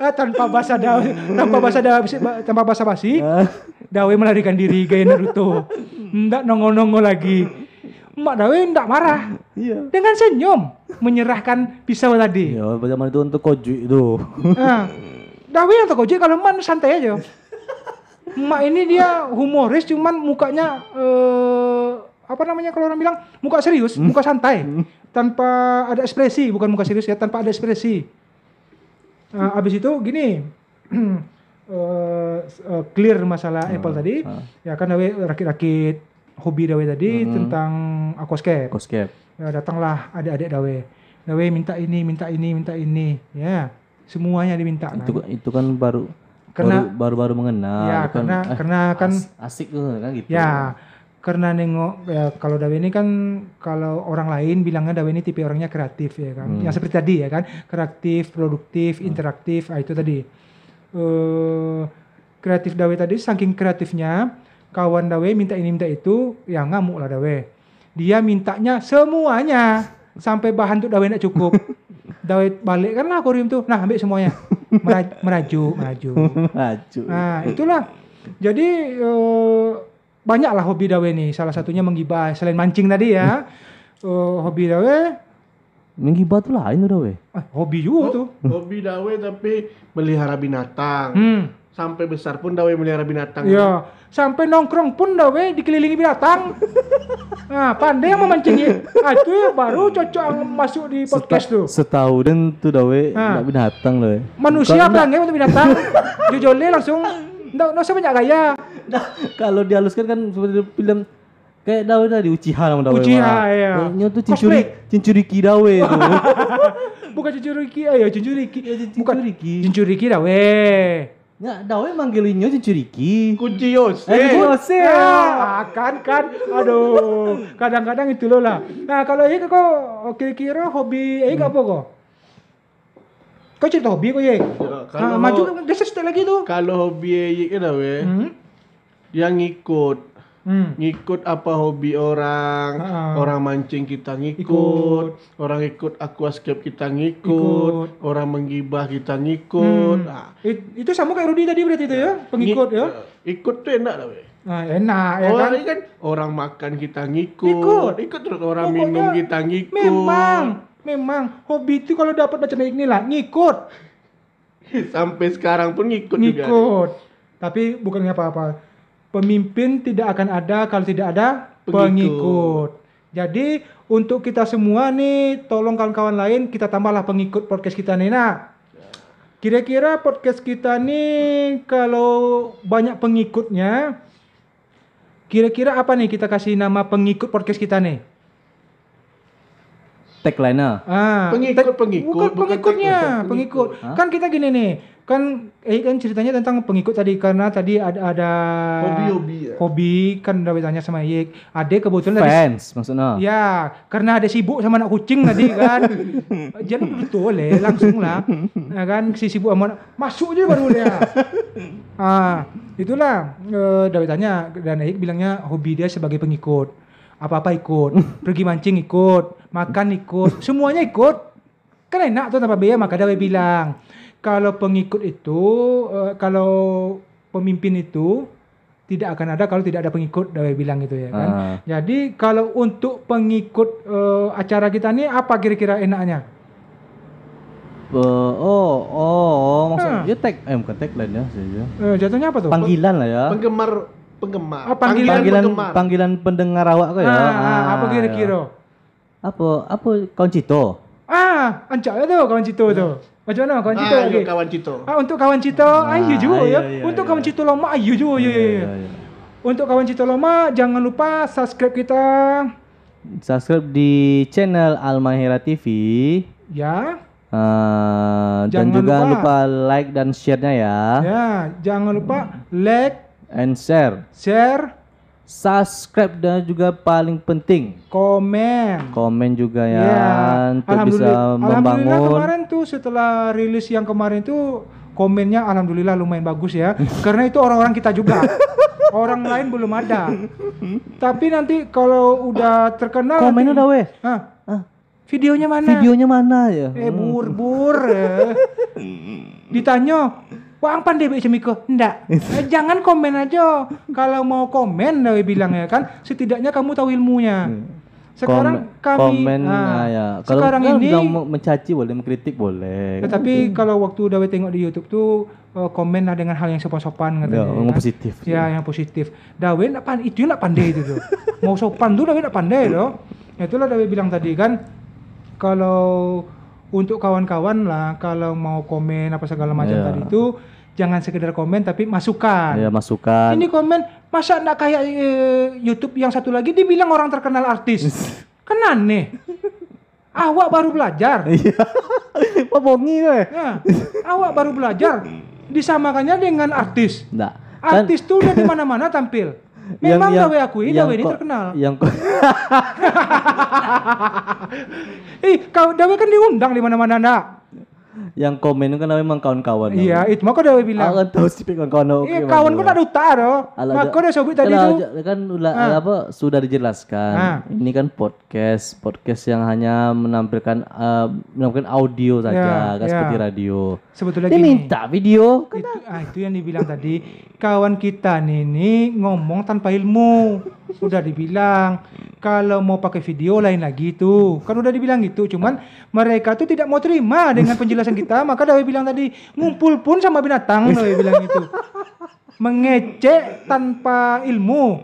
Ah, eh, tanpa basa dawe, tanpa basa dawe, tanpa basa basi, ah. Dawe melarikan diri gaya Naruto. ndak nongol-nongol lagi Mak Dawe enggak marah. Iya. Dengan senyum menyerahkan pisau tadi. Iya, bagaimana itu untuk koji itu. Nah, Dawe atau koji kalau man santai aja. Mak ini dia humoris cuman mukanya eh, apa namanya kalau orang bilang muka serius, hmm? muka santai. Hmm? Tanpa ada ekspresi, bukan muka serius ya, tanpa ada ekspresi. Nah, habis itu gini. uh, uh, clear masalah uh, Apple hmm. tadi. Uh. Ya kan Dawe rakit-rakit hobi Dawe tadi hmm. tentang aquascape. Ah, aquascape. Ya, datanglah adik-adik Dawe. Dawe minta ini, minta ini, minta ini, ya. Semuanya diminta. Itu kan, itu kan baru karena baru-baru mengenal. Ya, kan, karena eh, karena kan asik tuh kan gitu. Ya. Karena nengok ya kalau Dawe ini kan kalau orang lain bilangnya Dawe ini tipe orangnya kreatif ya kan. Hmm. Yang seperti tadi ya kan, kreatif, produktif, hmm. interaktif, ah, itu tadi. uh, kreatif Dawe tadi saking kreatifnya kawan dawe minta ini minta itu ya ngamuk lah dawe dia mintanya semuanya sampai bahan untuk dawe tidak cukup dawe balik kan lah akuarium tuh nah ambil semuanya Meraj meraju meraju meraju nah itulah jadi uh, banyaklah hobi dawe nih salah satunya menggibah selain mancing tadi ya uh, hobi dawe Menggibah tuh lain tuh dawe. Ah, hobi juga oh, tuh. Hobi dawe tapi melihara binatang. Hmm. Sampai besar pun dawe melihara binatang. Iya sampai nongkrong pun dah we dikelilingi binatang. nah, pandai yang memancingnya. nah, itu ya, baru cocok masuk di podcast Seta, tuh. Setahu dan tuh dah we ah. nah. binatang loh. Manusia pelangnya untuk binatang. Jujurnya langsung enggak, nggak usah banyak gaya. Nah, kalau dihaluskan kan seperti film kayak dawe tadi Uchiha nama dawe. Uchiha mah. ya. Nyo tuh cincuri cincuriki dawe itu. Bukan cincuriki, ayo eh, cincuriki. Ya, cincuriki. Ya, Bukan cincuriki dawe. Ya, Dawe manggilinnya Curiki. Kunci Kucius. Eh, kucius. Ya, ah, kan kan. Aduh, kadang-kadang itu loh lah. Nah, kalau ini kok oke kira hobi eh, ini hmm. apa kok? Kau cerita hobi kok ya? Kalau nah, maju kan desa lagi tuh. Kalau hobi eh, ini Dawe, hmm? yang ikut hmm. ngikut apa hobi orang ha. orang mancing kita ngikut, ikut. orang ikut aquascape kita ngikut, ikut. orang menggibah kita ngikut hmm. nah. It, itu sama kayak Rudi tadi berarti itu ya pengikut ya eh, ikut tuh enak lah we. Nah, enak ya orang kan? kan? orang makan kita ngikut ikut, ikut terus orang Pokoknya minum kita ngikut memang memang hobi itu kalau dapat macam ini lah ngikut sampai sekarang pun ngikut ngikut juga. tapi bukannya apa-apa Pemimpin tidak akan ada kalau tidak ada pengikut. pengikut. Jadi untuk kita semua nih, tolong kawan-kawan lain kita tambahlah pengikut podcast kita nih nah. Kira-kira podcast kita nih kalau banyak pengikutnya, kira-kira apa nih kita kasih nama pengikut podcast kita nih? tagline-nya. Ah, pengikut pengikut bukan, bukan pengikutnya, pengikut. pengikut. pengikut. Kan kita gini nih, kan eh kan ceritanya tentang pengikut tadi karena tadi ada ada hobi hobi ya. hobi kan udah ditanya sama Yek ada kebetulan fans dari, maksudnya ya karena ada sibuk sama anak kucing tadi kan jangan betul boleh langsung lah ya kan si sibuk sama masuk aja baru ya ah itulah eh, David tanya dan Yek bilangnya hobi dia sebagai pengikut apa apa ikut pergi mancing ikut makan ikut, semuanya ikut. Kan enak tuh tanpa biaya, maka dia bilang kalau pengikut itu, eh, kalau pemimpin itu tidak akan ada kalau tidak ada pengikut, Dawe bilang gitu ya kan. Uh. Jadi kalau untuk pengikut uh, acara kita ini apa kira-kira enaknya? Uh, oh, oh, oh, maksudnya ah. uh. tag, eh bukan tagline ya, saja. Ya. Uh, jatuhnya apa tuh? Panggilan lah ya. Penggemar penggemar. Oh, panggilan, panggilan, penggemar. panggilan pendengar awak kok ya. uh, uh, apa kira-kira? Ya. Apa apa kawan Cito? Ah, ancak ya tu kawan Cito tu. Ya. Macam mana kawan ah, Cito lagi? kawan Cito. Ah, untuk kawan Cito, ah, ayo juga ya. Untuk kawan Cito lama, ayu juga ya. Untuk kawan Cito lama, jangan lupa subscribe kita. Subscribe di channel Almahera TV. Ya. Uh, dan juga lupa. lupa like dan share-nya ya. Ya, jangan lupa like and share. Share subscribe dan juga paling penting komen komen juga ya, yeah. untuk bisa membangun alhamdulillah kemarin tuh setelah rilis yang kemarin tuh komennya alhamdulillah lumayan bagus ya karena itu orang-orang kita juga orang lain belum ada tapi nanti kalau udah terkenal komen udah weh videonya mana videonya mana ya eh hmm. bur bur ya. ditanya Kok angpan deh Cemiko? Enggak. eh, jangan komen aja. Kalau mau komen Dewi bilang ya kan, setidaknya kamu tahu ilmunya. Hmm. Sekarang Kom kami komen nah, nah, ya. Kalau sekarang ini mencaci boleh, mengkritik boleh. Tetapi kalau waktu Dewi tengok di YouTube tuh uh, komen lah dengan hal yang sopan-sopan gitu Ya, yang positif. Ya, yang positif. Dewi enggak pandai itu enggak pandai itu tuh. mau sopan tuh Dewi enggak pandai loh. Ya itulah Dewi bilang tadi kan kalau untuk kawan-kawan lah kalau mau komen apa segala macam yeah. tadi itu jangan sekedar komen tapi masukan. Iya, masukan. Ini komen masa nak kayak e, YouTube yang satu lagi dibilang orang terkenal artis. Kenan nih. Awak baru belajar. Iya. Apa bongi ya. Awak baru belajar disamakannya dengan artis. Enggak. Artis kan. tuh udah di mana-mana tampil. Memang yang, gawe aku ini, gawe ini terkenal. Yang kok. Ih, kau Dawe kan diundang di mana-mana, nak yang komen kan memang kawan-kawan. Iya, itu mah kau udah bilang. Aku tahu sih kawan-kawan. Iya, kawan kau ada utara. kau udah sobit tadi itu. Kan udah ah. apa sudah dijelaskan. Ah. Ini kan podcast, podcast yang hanya menampilkan uh, menampilkan audio ya, saja, yeah, kan yeah. seperti radio. Sebetulnya Dia minta video. Kan itu, ah, itu yang dibilang tadi. Kawan kita nih, ini ngomong tanpa ilmu udah dibilang kalau mau pakai video lain lagi tuh kan udah dibilang gitu cuman mereka tuh tidak mau terima dengan penjelasan kita maka Dawi bilang tadi ngumpul pun sama binatang Dawi bilang itu mengecek tanpa ilmu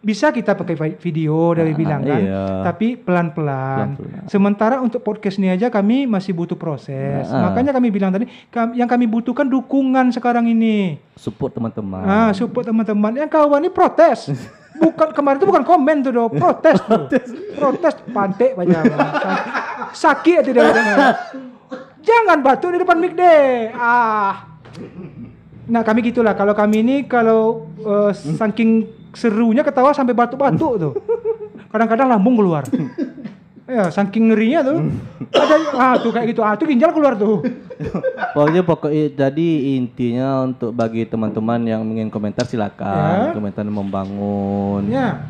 bisa kita pakai video dari nah, bilang kan iya. tapi pelan-pelan sementara untuk podcast ini aja kami masih butuh proses ah, ah. makanya kami bilang tadi yang kami butuhkan dukungan sekarang ini support teman-teman ah support teman-teman yang kawan ini protes bukan kemarin itu bukan komen tuh do, protes tuh. protes pantek banyak. Sakit tidak ada. Jangan batu di depan mic deh. Ah. Nah kami gitulah. Kalau kami ini kalau uh, saking serunya ketawa sampai batuk-batuk tuh. Kadang-kadang lambung keluar. Ya, saking ngerinya tuh. Hmm. Ada ah tuh kayak gitu. Ah, tuh ginjal keluar tuh. pokoknya pokoknya jadi intinya untuk bagi teman-teman yang ingin komentar silakan, ya. komentar membangun. Ya.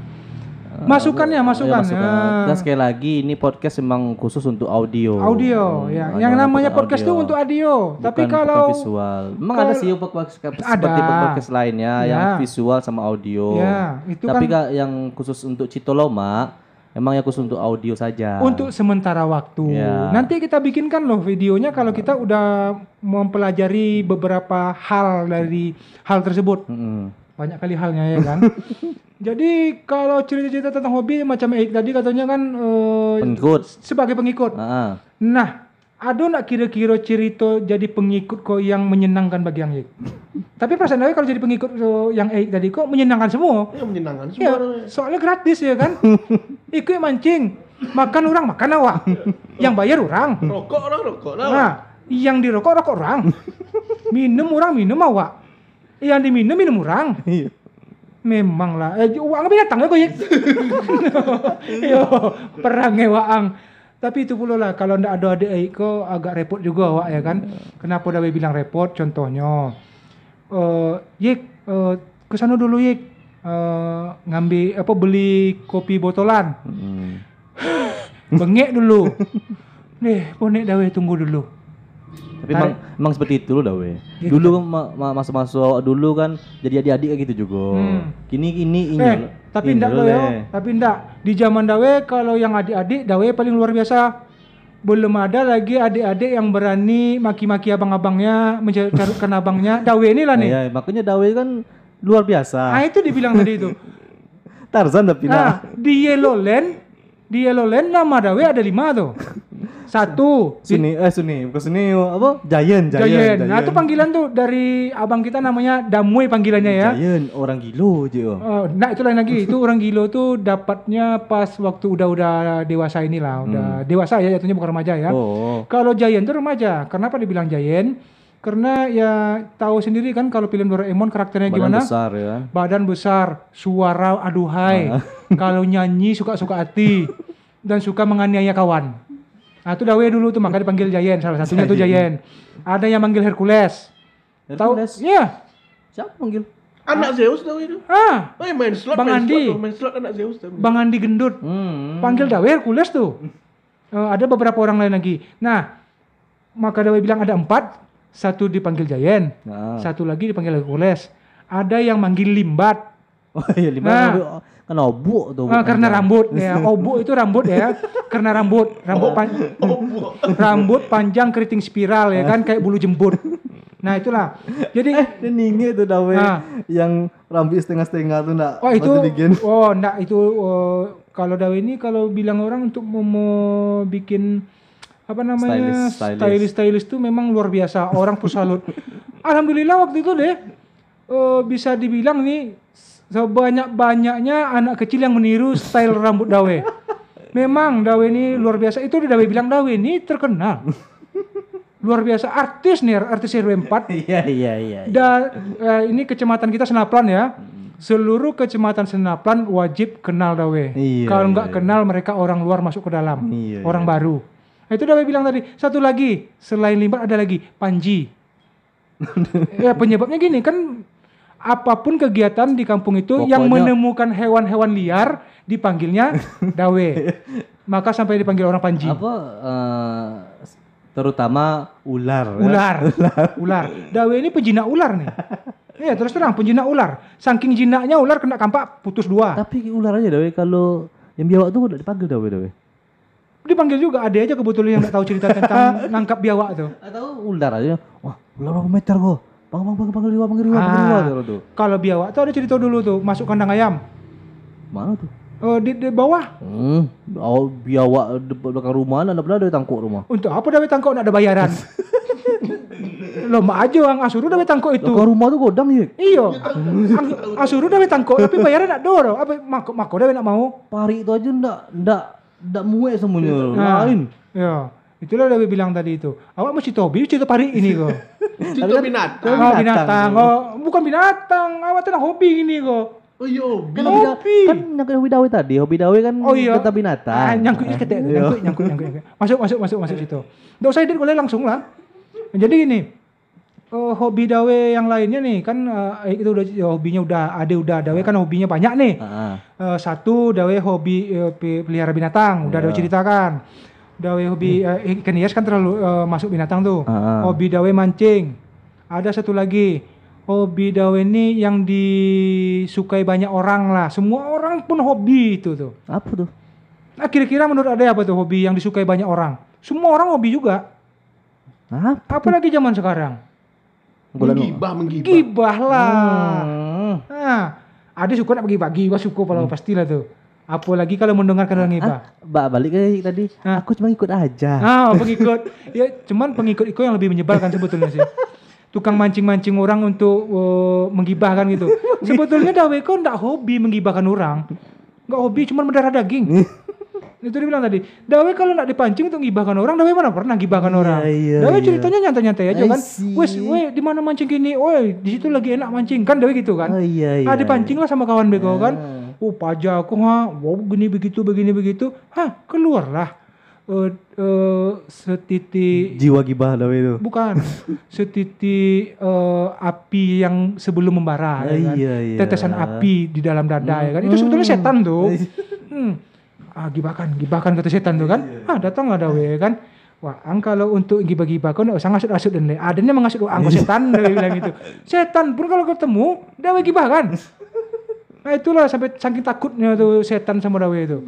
Masukannya, eh, masukan. Ya, masukan. Nah, sekali lagi ini podcast memang khusus untuk audio. Audio, hmm, ya. Yang namanya podcast itu untuk audio. Bukan, Tapi kalau visual, memang kalau, ada sih podcast seperti podcast lainnya ya. yang visual sama audio. Ya, itu Tapi kan, yang khusus untuk Citoloma Emang ya khusus untuk audio saja. Untuk sementara waktu. Ya. Nanti kita bikinkan loh videonya kalau kita udah mempelajari beberapa hal dari hal tersebut. Hmm. Banyak kali halnya ya kan. Jadi kalau cerita-cerita tentang hobi macam Eik tadi katanya kan uh, pengikut. Sebagai pengikut. Uh -huh. Nah, ada nak kira-kira cerita jadi pengikut kau yang menyenangkan bagi yang Eik? Tapi perasaan aku kalau jadi pengikut yang Eik tadi kok menyenangkan semua. Ya menyenangkan iya, semua. Ya, soalnya gratis ya kan. Ikut mancing, makan orang makan awak. yang bayar orang. Rokok orang rokok lah. Nah, yang dirokok rokok orang. minum orang minum awak. Yang diminum minum orang. Iya. Memang lah, eh, uang binatang ya kok ya. Yo, perang ya, waang. Tapi itu pula lah kalau ndak ada adik kau agak repot juga awak ya kan. Hmm. Kenapa Dawe bilang repot? Contohnya uh, eh, Yek uh, eh, ke sana dulu Yek uh, eh, ngambil apa beli kopi botolan. Hmm. Bengek dulu. Deh, bonek Dawe tunggu dulu tapi emang, emang seperti itu loh dawe Gitu. Dulu masuk-masuk dulu kan jadi adik-adik gitu juga. Hmm. Kini kini eh, ini. Eh, tapi enggak loh ya. Tapi enggak di zaman dawe kalau yang adik-adik dawe paling luar biasa. Belum ada lagi adik-adik yang berani maki-maki abang-abangnya, mencarutkan abangnya. Dawe ini lah nih. Iya, makanya dawe kan luar biasa. Ah itu dibilang tadi itu. Tarzan tapi nah. nah di Yellowland di Yellowland nama Dawe ada lima tuh. Satu. Suni, eh Suni, bukan Suni, apa? Giant, Giant. Giant. Nah, itu panggilan tuh dari abang kita namanya Damwe panggilannya ya. Giant, orang gilo aja. Uh, oh, nah, itu lain lagi. itu orang gilo tuh dapatnya pas waktu udah-udah dewasa inilah, udah hmm. dewasa ya, jatuhnya bukan remaja ya. Oh. Kalau Giant tuh remaja. Kenapa dibilang Giant? Karena ya tahu sendiri kan kalau pilihan Doraemon karakternya badan gimana? Badan besar ya. Badan besar, suara aduhai. Ah. kalau nyanyi suka-suka hati dan suka menganiaya kawan. Nah, itu Dawe dulu tuh makanya dipanggil Jayen salah satunya tuh Jayen. Ada yang manggil Hercules. Hercules? Tahu? Iya. Siapa manggil? Anak ah. Zeus Dawe itu. Ah. Oh, ya main slot. Bang main Andi. Slot, main slot anak Zeus. Tuh. Bang Andi gendut. Hmm. Panggil Dawe Hercules tuh. Eh, uh, ada beberapa orang lain lagi. Nah, maka Dawe bilang ada empat satu dipanggil Jayen, nah. satu lagi dipanggil Hercules. Ada yang manggil Limbat. Oh iya Limbat. Nah, oh, karena obu tuh. Nah, karena rambut ya. Obu itu rambut ya. karena rambut, rambut panjang. rambut panjang keriting spiral ya kan kayak bulu jembut. Nah itulah. Jadi eh, ninge itu dawe nah, yang rambut setengah-setengah tuh enggak. Oh itu. Oh enggak itu oh, kalau dawe ini kalau bilang orang untuk mau, mau bikin apa namanya stylist stylist tuh memang luar biasa orang pun salut alhamdulillah waktu itu deh uh, bisa dibilang nih sebanyak banyaknya anak kecil yang meniru style rambut Dawe memang Dawe ini luar biasa itu Dawe bilang Dawe ini terkenal luar biasa artis nih artis RW 4 iya iya iya, iya. dan uh, eh, ini kecamatan kita Senaplan ya seluruh kecamatan Senaplan wajib kenal Dawe. Iya, kalau nggak iya, iya. kenal mereka orang luar masuk ke dalam, iya, orang iya. baru. Nah, itu udah bilang tadi. Satu lagi, selain limbat ada lagi panji. ya penyebabnya gini kan apapun kegiatan di kampung itu Pokoknya... yang menemukan hewan-hewan liar dipanggilnya dawe. Maka sampai dipanggil orang panji. Apa uh, terutama ular. Ya? Ular. Ya? Ular. ular. Dawe ini penjinak ular nih. Iya terus terang penjinak ular. Saking jinaknya ular kena kampak putus dua. Tapi ular aja dawe kalau yang biawak tuh udah dipanggil dawe dawe dipanggil juga ada aja kebetulan yang nggak tahu cerita tentang nangkap biawak tuh atau ular aja wah ular berapa meter kok bang bang bang panggil riwa panggil ah, panggil tuh, kalau biawak tuh ada cerita dulu tuh masuk kandang ayam mana tuh Uh, di, di bawah. Hmm. Oh, biawak di belakang rumah, anda pernah ada tangkuk rumah. Untuk apa dari tangkuk nak ada bayaran? Lomba aja ang asuru dari tangkuk itu. Belakang rumah tuh godang ya. Iyo. asuru dari tangkuk tapi bayaran nak doro. Apa mako mako dari nak mau? Pari itu aja ndak ndak ndak muek semuanya nah, lain ya itulah yang udah bilang tadi itu awak mesti tobi cerita hari ini kok cerita kan binatang oh binatang oh bukan binatang awak tenang hobi ini kok Oh iya, kan hobi. Kan nyangkut hobi dawe tadi, hobi dawe kan oh, iya. kata binatang. Ah, nyangkutnya nyangkut, iya. nyangkut, nyangkut, nyangkut. Masuk, masuk, masuk, masuk situ. Enggak usah edit, boleh langsung lah. Jadi gini, uh, hobi dawe yang lainnya nih kan uh, itu udah ya, hobinya udah ada udah dawe kan hobinya banyak nih. Uh-huh. Uh, satu dawe hobi uh, pelihara binatang udah yeah. dawe iya. ceritakan. Dawe hobi hmm. uh, ikan kan terlalu uh, masuk binatang tuh. Uh-huh. Hobi dawe mancing. Ada satu lagi hobi dawe ini yang disukai banyak orang lah. Semua orang pun hobi itu tuh. Apa tuh? Nah kira-kira menurut ada apa tuh hobi yang disukai banyak orang? Semua orang hobi juga. Apa, apa lagi zaman sekarang? Bulan menggibah, menggibah. Gibah lah. Hmm. Nah, ada suka nak bagi-bagi, wah suka kalau hmm. pastilah tuh. Apalagi kalau mendengarkan orang Ah, mbak ah, balik lagi tadi. Ah. Aku cuma ikut aja. Ah, oh, pengikut. ya, cuman pengikut itu yang lebih menyebalkan sebetulnya sih. Tukang mancing-mancing orang untuk uh, menggibahkan gitu. sebetulnya Dawe kok ndak hobi menggibahkan orang. Enggak hobi, cuman mendarah daging. itu dia bilang tadi Dawe kalau nak dipancing untuk gibahkan orang Dawe mana pernah gibahkan yeah, orang yeah, Dawe yeah. ceritanya nyantai-nyantai aja kan wes we di mana mancing gini woi di situ lagi enak mancing kan Dawe gitu kan oh, yeah, yeah, ah dipancing lah sama kawan bego yeah. kan oh pajak aku ha wow gini begitu begini begitu ha keluarlah uh, uh, setitik jiwa gibah dawe itu bukan setitik uh, api yang sebelum membara ya iya, kan? iya, iya. tetesan api di dalam dada hmm. ya kan itu hmm. sebetulnya setan tuh hmm ah gibakan gibakan kata setan tuh kan iya. ah datang ada we kan Wah, ang kalau untuk gibah-gibah kau enggak usah oh, ngasut-ngasut dan adanya ah, mengasut uang ah, kau iya. setan dari bilang itu. Setan pun kalau ketemu, dawe gibah kan. Nah itulah sampai saking takutnya tuh setan sama dawe itu.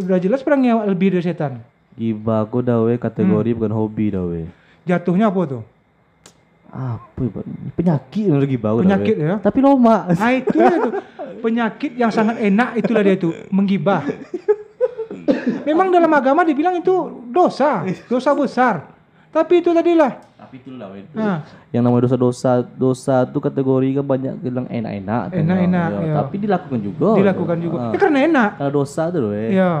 Udah jelas perangnya lebih dari setan. Gibah kau dawe kategori hmm. bukan hobi dawe. Jatuhnya apa tuh? apa ya, penyakit yang lagi bau penyakit ya tapi loma nah itu itu penyakit yang sangat enak itulah dia itu menggibah Memang dalam agama dibilang itu dosa, dosa besar. Tapi itu tadilah. Tapi lah itu. Nah. Yang namanya dosa-dosa, dosa itu kategori kan banyak bilang enak-enak. Kan, enak-enak. Ya. ya. Tapi dilakukan juga. Dilakukan juga. Ah. Ya karena enak. Karena dosa tuh loh. Eh. Ya.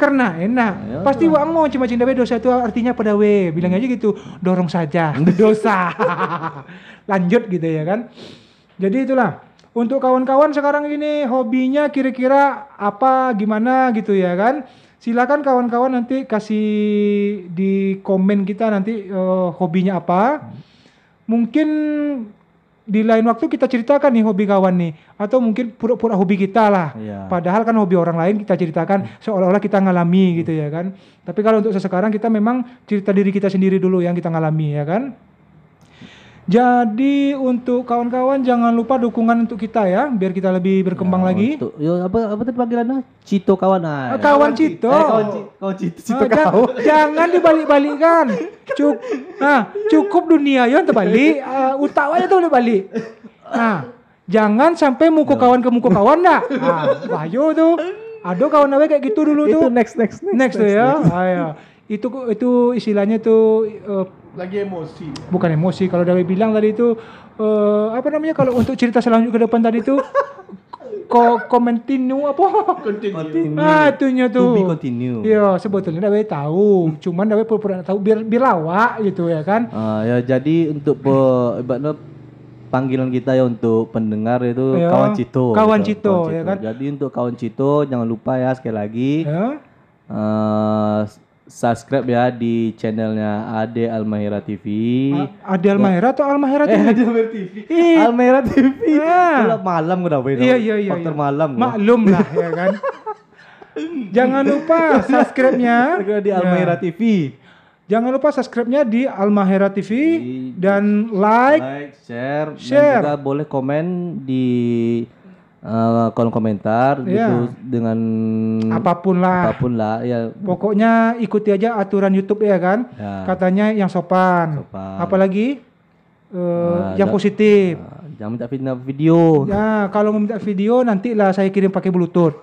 Karena enak. Ya, Pasti uang mau cuma cinta dosa itu artinya pada we. Bilang aja gitu, dorong saja dosa. Lanjut gitu ya kan. Jadi itulah. Untuk kawan-kawan sekarang ini hobinya kira-kira apa gimana gitu ya kan? Silakan kawan-kawan nanti kasih di komen kita nanti uh, hobinya apa. Mungkin di lain waktu kita ceritakan nih hobi kawan nih atau mungkin pura-pura hobi kita lah iya. padahal kan hobi orang lain kita ceritakan hmm. seolah-olah kita ngalami gitu hmm. ya kan tapi kalau untuk sekarang kita memang cerita diri kita sendiri dulu yang kita ngalami ya kan jadi untuk kawan-kawan jangan lupa dukungan untuk kita ya, biar kita lebih berkembang ya, lagi. Untuk, yo apa apa tadi panggilannya? Cito kawan ah. Eh, kawan, eh, kawan Cito. Eh, kawan, kawan Cito, Cito ah, kawan. Jangan, jangan dibalik-balikkan. Cuk, ah, cukup dunia yo terbalik, uh, ah, utawa aja tuh balik. Nah, jangan sampai muka ya. kawan ke muka kawan dah. Nah, bahaya tuh. Ada kawan awe kayak gitu dulu tuh. Itu next next next, next, next next, tuh ya. Ah, ya. Itu itu istilahnya tuh uh, lagi emosi bukan emosi kalau Dewi bilang tadi itu uh, apa namanya kalau untuk cerita selanjutnya ke depan tadi itu ko komentinu apa kontinu ah itunya tuh to be continue iya sebetulnya Dewi tahu hmm. cuman Dewi pura-pura tahu biar biar lawak gitu ya kan uh, ya jadi untuk pe, ibaratnya panggilan kita ya untuk pendengar itu ya, kawan cito kawan gitu. cito, kawan ya cito ya kan jadi untuk kawan cito jangan lupa ya sekali lagi ya. Uh, subscribe ya di channelnya Ade Almahira TV. Ade Almahira atau Almahira TV? Eh, Ade Almahira TV. Almahira TV. Ah. malam udah itu? Iya, iya, iya. Faktor iya. malam. Maklum lah ya kan. Jangan lupa subscribe-nya. di Almahira ya. TV. Jangan lupa subscribe-nya di Almahera TV di, dan like, like share, share, dan juga boleh komen di uh, kolom komentar yeah. gitu dengan apapun lah apapun lah ya pokoknya ikuti aja aturan YouTube ya kan yeah. katanya yang sopan, sopan. apalagi uh, nah, yang positif nah, jangan minta fitnah video ya kalau mau minta video nanti lah saya kirim pakai bluetooth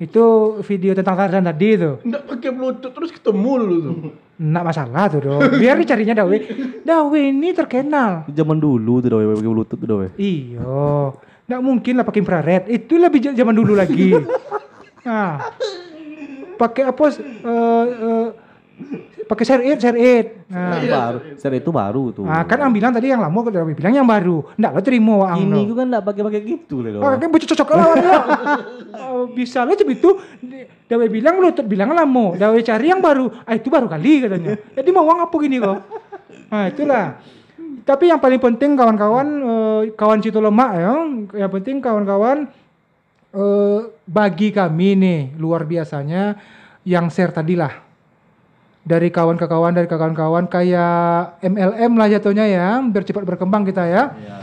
itu video tentang Tarzan tadi itu enggak pakai bluetooth terus ketemu lu tuh Enggak masalah tuh dong. Biar dicarinya Dawe. Dawe ini terkenal. Zaman dulu tuh Dawe pakai bluetooth tuh Dawe. Iya nggak mungkin lah pakai infrared itu lebih zaman dulu lagi nah pakai apa uh, uh, pakai serit serit nah. baru itu baru tuh nah, kan ambilan tadi yang lama kalau bilang yang baru Nggak, lo terima ini ini juga ndak kan pakai pakai gitu loh pakai bocor cocok lah ya. oh, bisa lo cep itu dawe bilang lo bilang lama dawe cari yang baru ah itu baru kali katanya jadi mau uang apa gini kok nah itulah tapi yang paling penting kawan-kawan uh, kawan situ lemak ya yang penting kawan-kawan uh, bagi kami nih luar biasanya yang share tadi lah dari kawan ke kawan dari kawan-kawan kayak MLM lah jatuhnya ya biar cepat berkembang kita ya, yeah. Iya.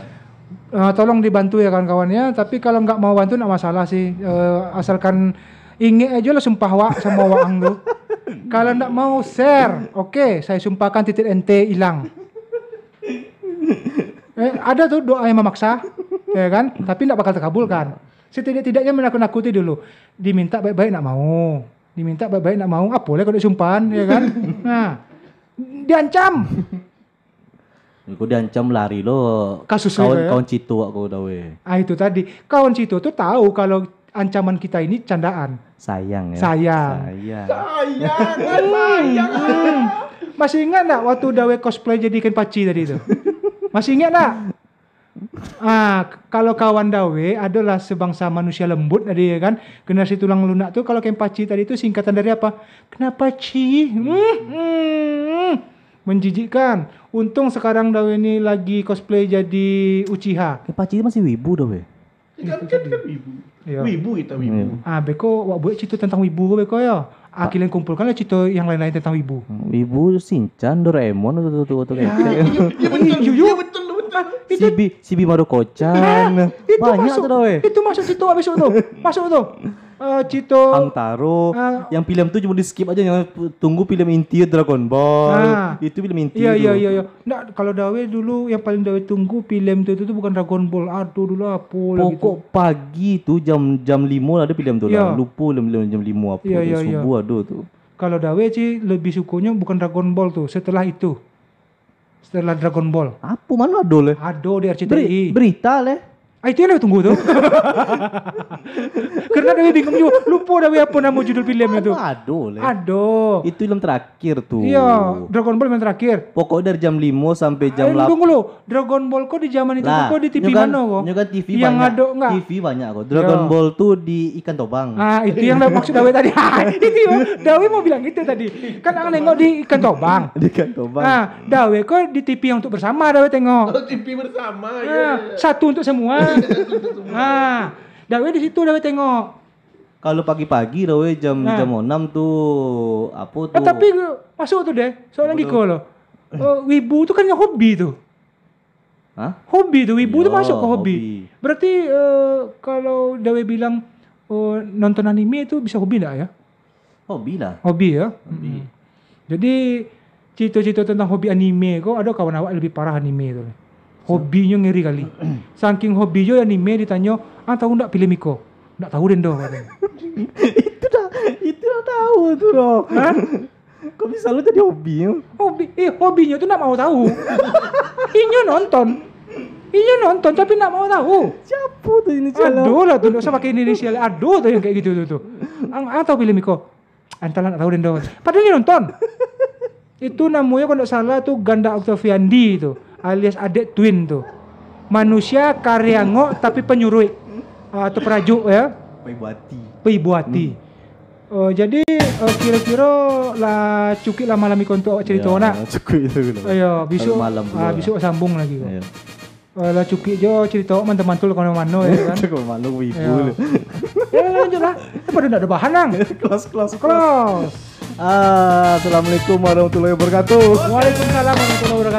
Uh, tolong dibantu ya kawan-kawannya tapi kalau nggak mau bantu nggak masalah sih uh, asalkan ingin aja lah sumpah wa sama wa anglo. kalau nggak mau share oke okay, saya sumpahkan titik ente hilang eh, ada tuh doa yang memaksa, ya kan? Tapi tidak bakal terkabulkan. Setidak-tidaknya menakut-nakuti dulu. Diminta baik-baik nak mau. Diminta baik-baik nak mau. apa ah, boleh kalau disumpan, ya kan? Nah, diancam. Aku diancam lari lo. Kasus kawan ya? kawan Cito aku udah ya. Ah itu tadi kawan Cito tuh tahu kalau ancaman kita ini candaan. Sayang ya. Sayang. Sayang. Sayang. sayang. Hmm. Masih ingat nggak waktu Dawe cosplay jadi Ken Paci tadi itu? Masih ingat tak? ah, kalau kawan dawe adalah sebangsa manusia lembut tadi ya kan. Generasi tulang lunak tuh kalau kempaci tadi itu singkatan dari apa? Kenapa ci? Hmm, hmm, hmm, menjijikkan. Untung sekarang dawe ini lagi cosplay jadi Uchiha. Kempaci masih wibu dawe. Kan kan wibu. Ya. Wibu kita hmm. wibu. Ah, beko wak buat cerita tentang wibu beko ya. Ah, Akhirnya kumpulkanlah cerita yang lain-lain tentang wibu. Hmm, wibu sinchan, Doraemon atau tuh tuh kayak. Iya betul. Iya betul. Iya, kan itu Sibi Sibi Marukocan nah. itu banyak masuk, tuh itu masuk situ habis itu masuk itu uh, Cito Antaro uh, yang film tuh cuma di skip aja yang tunggu film inti Dragon Ball nah, itu film inti iya iya iya, iya. Nah, kalau Dawe dulu yang paling Dawe tunggu film itu, itu bukan Dragon Ball aduh dulu apa pokok gitu. pagi tu jam jam lima ada film tuh yeah. lah lupa film jam lima apa yeah, yeah, subuh yeah. aduh tuh kalau Dawe sih lebih sukunya bukan Dragon Ball tuh setelah itu setelah Dragon Ball. Apa mana adol le? Ya? Adol di RCTI. Beri, berita le itu yang tunggu tuh. Karena dia bingung juga. Lupa dah apa nama judul filmnya tuh. Aduh. Le. Aduh. Itu film terakhir tuh. Iya, Dragon Ball yang terakhir. Pokoknya dari jam 5 sampai jam 8. Eh, tunggu lo, Dragon Ball kok di zaman itu kok di TV nyukan, mana kok? Nyukan TV yang banyak. Ada, enggak? TV banyak kok. Dragon Yo. Iya. Ball tuh di ikan tobang. Ah, itu yang maksud Dawe tadi. Ah, itu Dawe mau bilang itu tadi. Kan aku nengok di ikan tobang. di ikan tobang. Nah, Dawe kok di TV yang untuk bersama Dawe tengok. Oh, TV bersama. Nah, ya, ya. Satu untuk semua nah, Dawe di situ Dawe tengok. Kalau pagi-pagi Dawe jam nah. jam 6 tuh apa tuh? Eh, tapi masuk tuh deh. Soalnya di loh. Uh, wibu tuh kan yang hobi tuh. Hah? Hobi tuh, wibu Yo, tuh ya, masuk ke hobi. hobi. Berarti uh, kalau Dawe bilang uh, nonton anime itu bisa hobi enggak ya? Hobi lah. Hobi ya. Hobi. Hmm. Jadi cerita-cerita tentang hobi anime kok ada kawan awak lebih parah anime tuh hobinya ngeri kali saking hobinya anime ya ditanya ah tahu ndak pilih Miko ndak tahu dendo itu dah itu dah tahu tuh loh Kok bisa lu jadi hobi? Hobi, eh hobinya tuh ndak mau tahu. Inyo nonton, Iya nonton tapi ndak mau tahu. Siapa tuh ini jalan? Aduh lah tuh, usah pakai inisial. Aduh tuh yang kayak gitu tuh tuh. Ah, ah, tahu pilih Miko. Antara ah, ndak tahu deh Padahal nonton. itu namanya kalau salah tuh Ganda Octaviandi itu alias adik twin tuh. Manusia karyango tapi penyuruh ah, atau perajuk ya. Peibuati. Peibuati. Hmm. Uh, jadi uh, kira-kira lah cuki lah malam ikut cerita ya, nak. itu. Ayo oh, ya, besok malam. Ah, besok sambung lagi. Ayo. Ya. Uh, eh, lah cuki jo cerita mantu-mantu lah kono mano ya kan. Cukup malu ibu. Ya lanjut lah. Pada enggak ada bahan nang. kelas kelas kelas. Ah, assalamualaikum warahmatullahi wabarakatuh. Waalaikumsalam warahmatullahi wabarakatuh.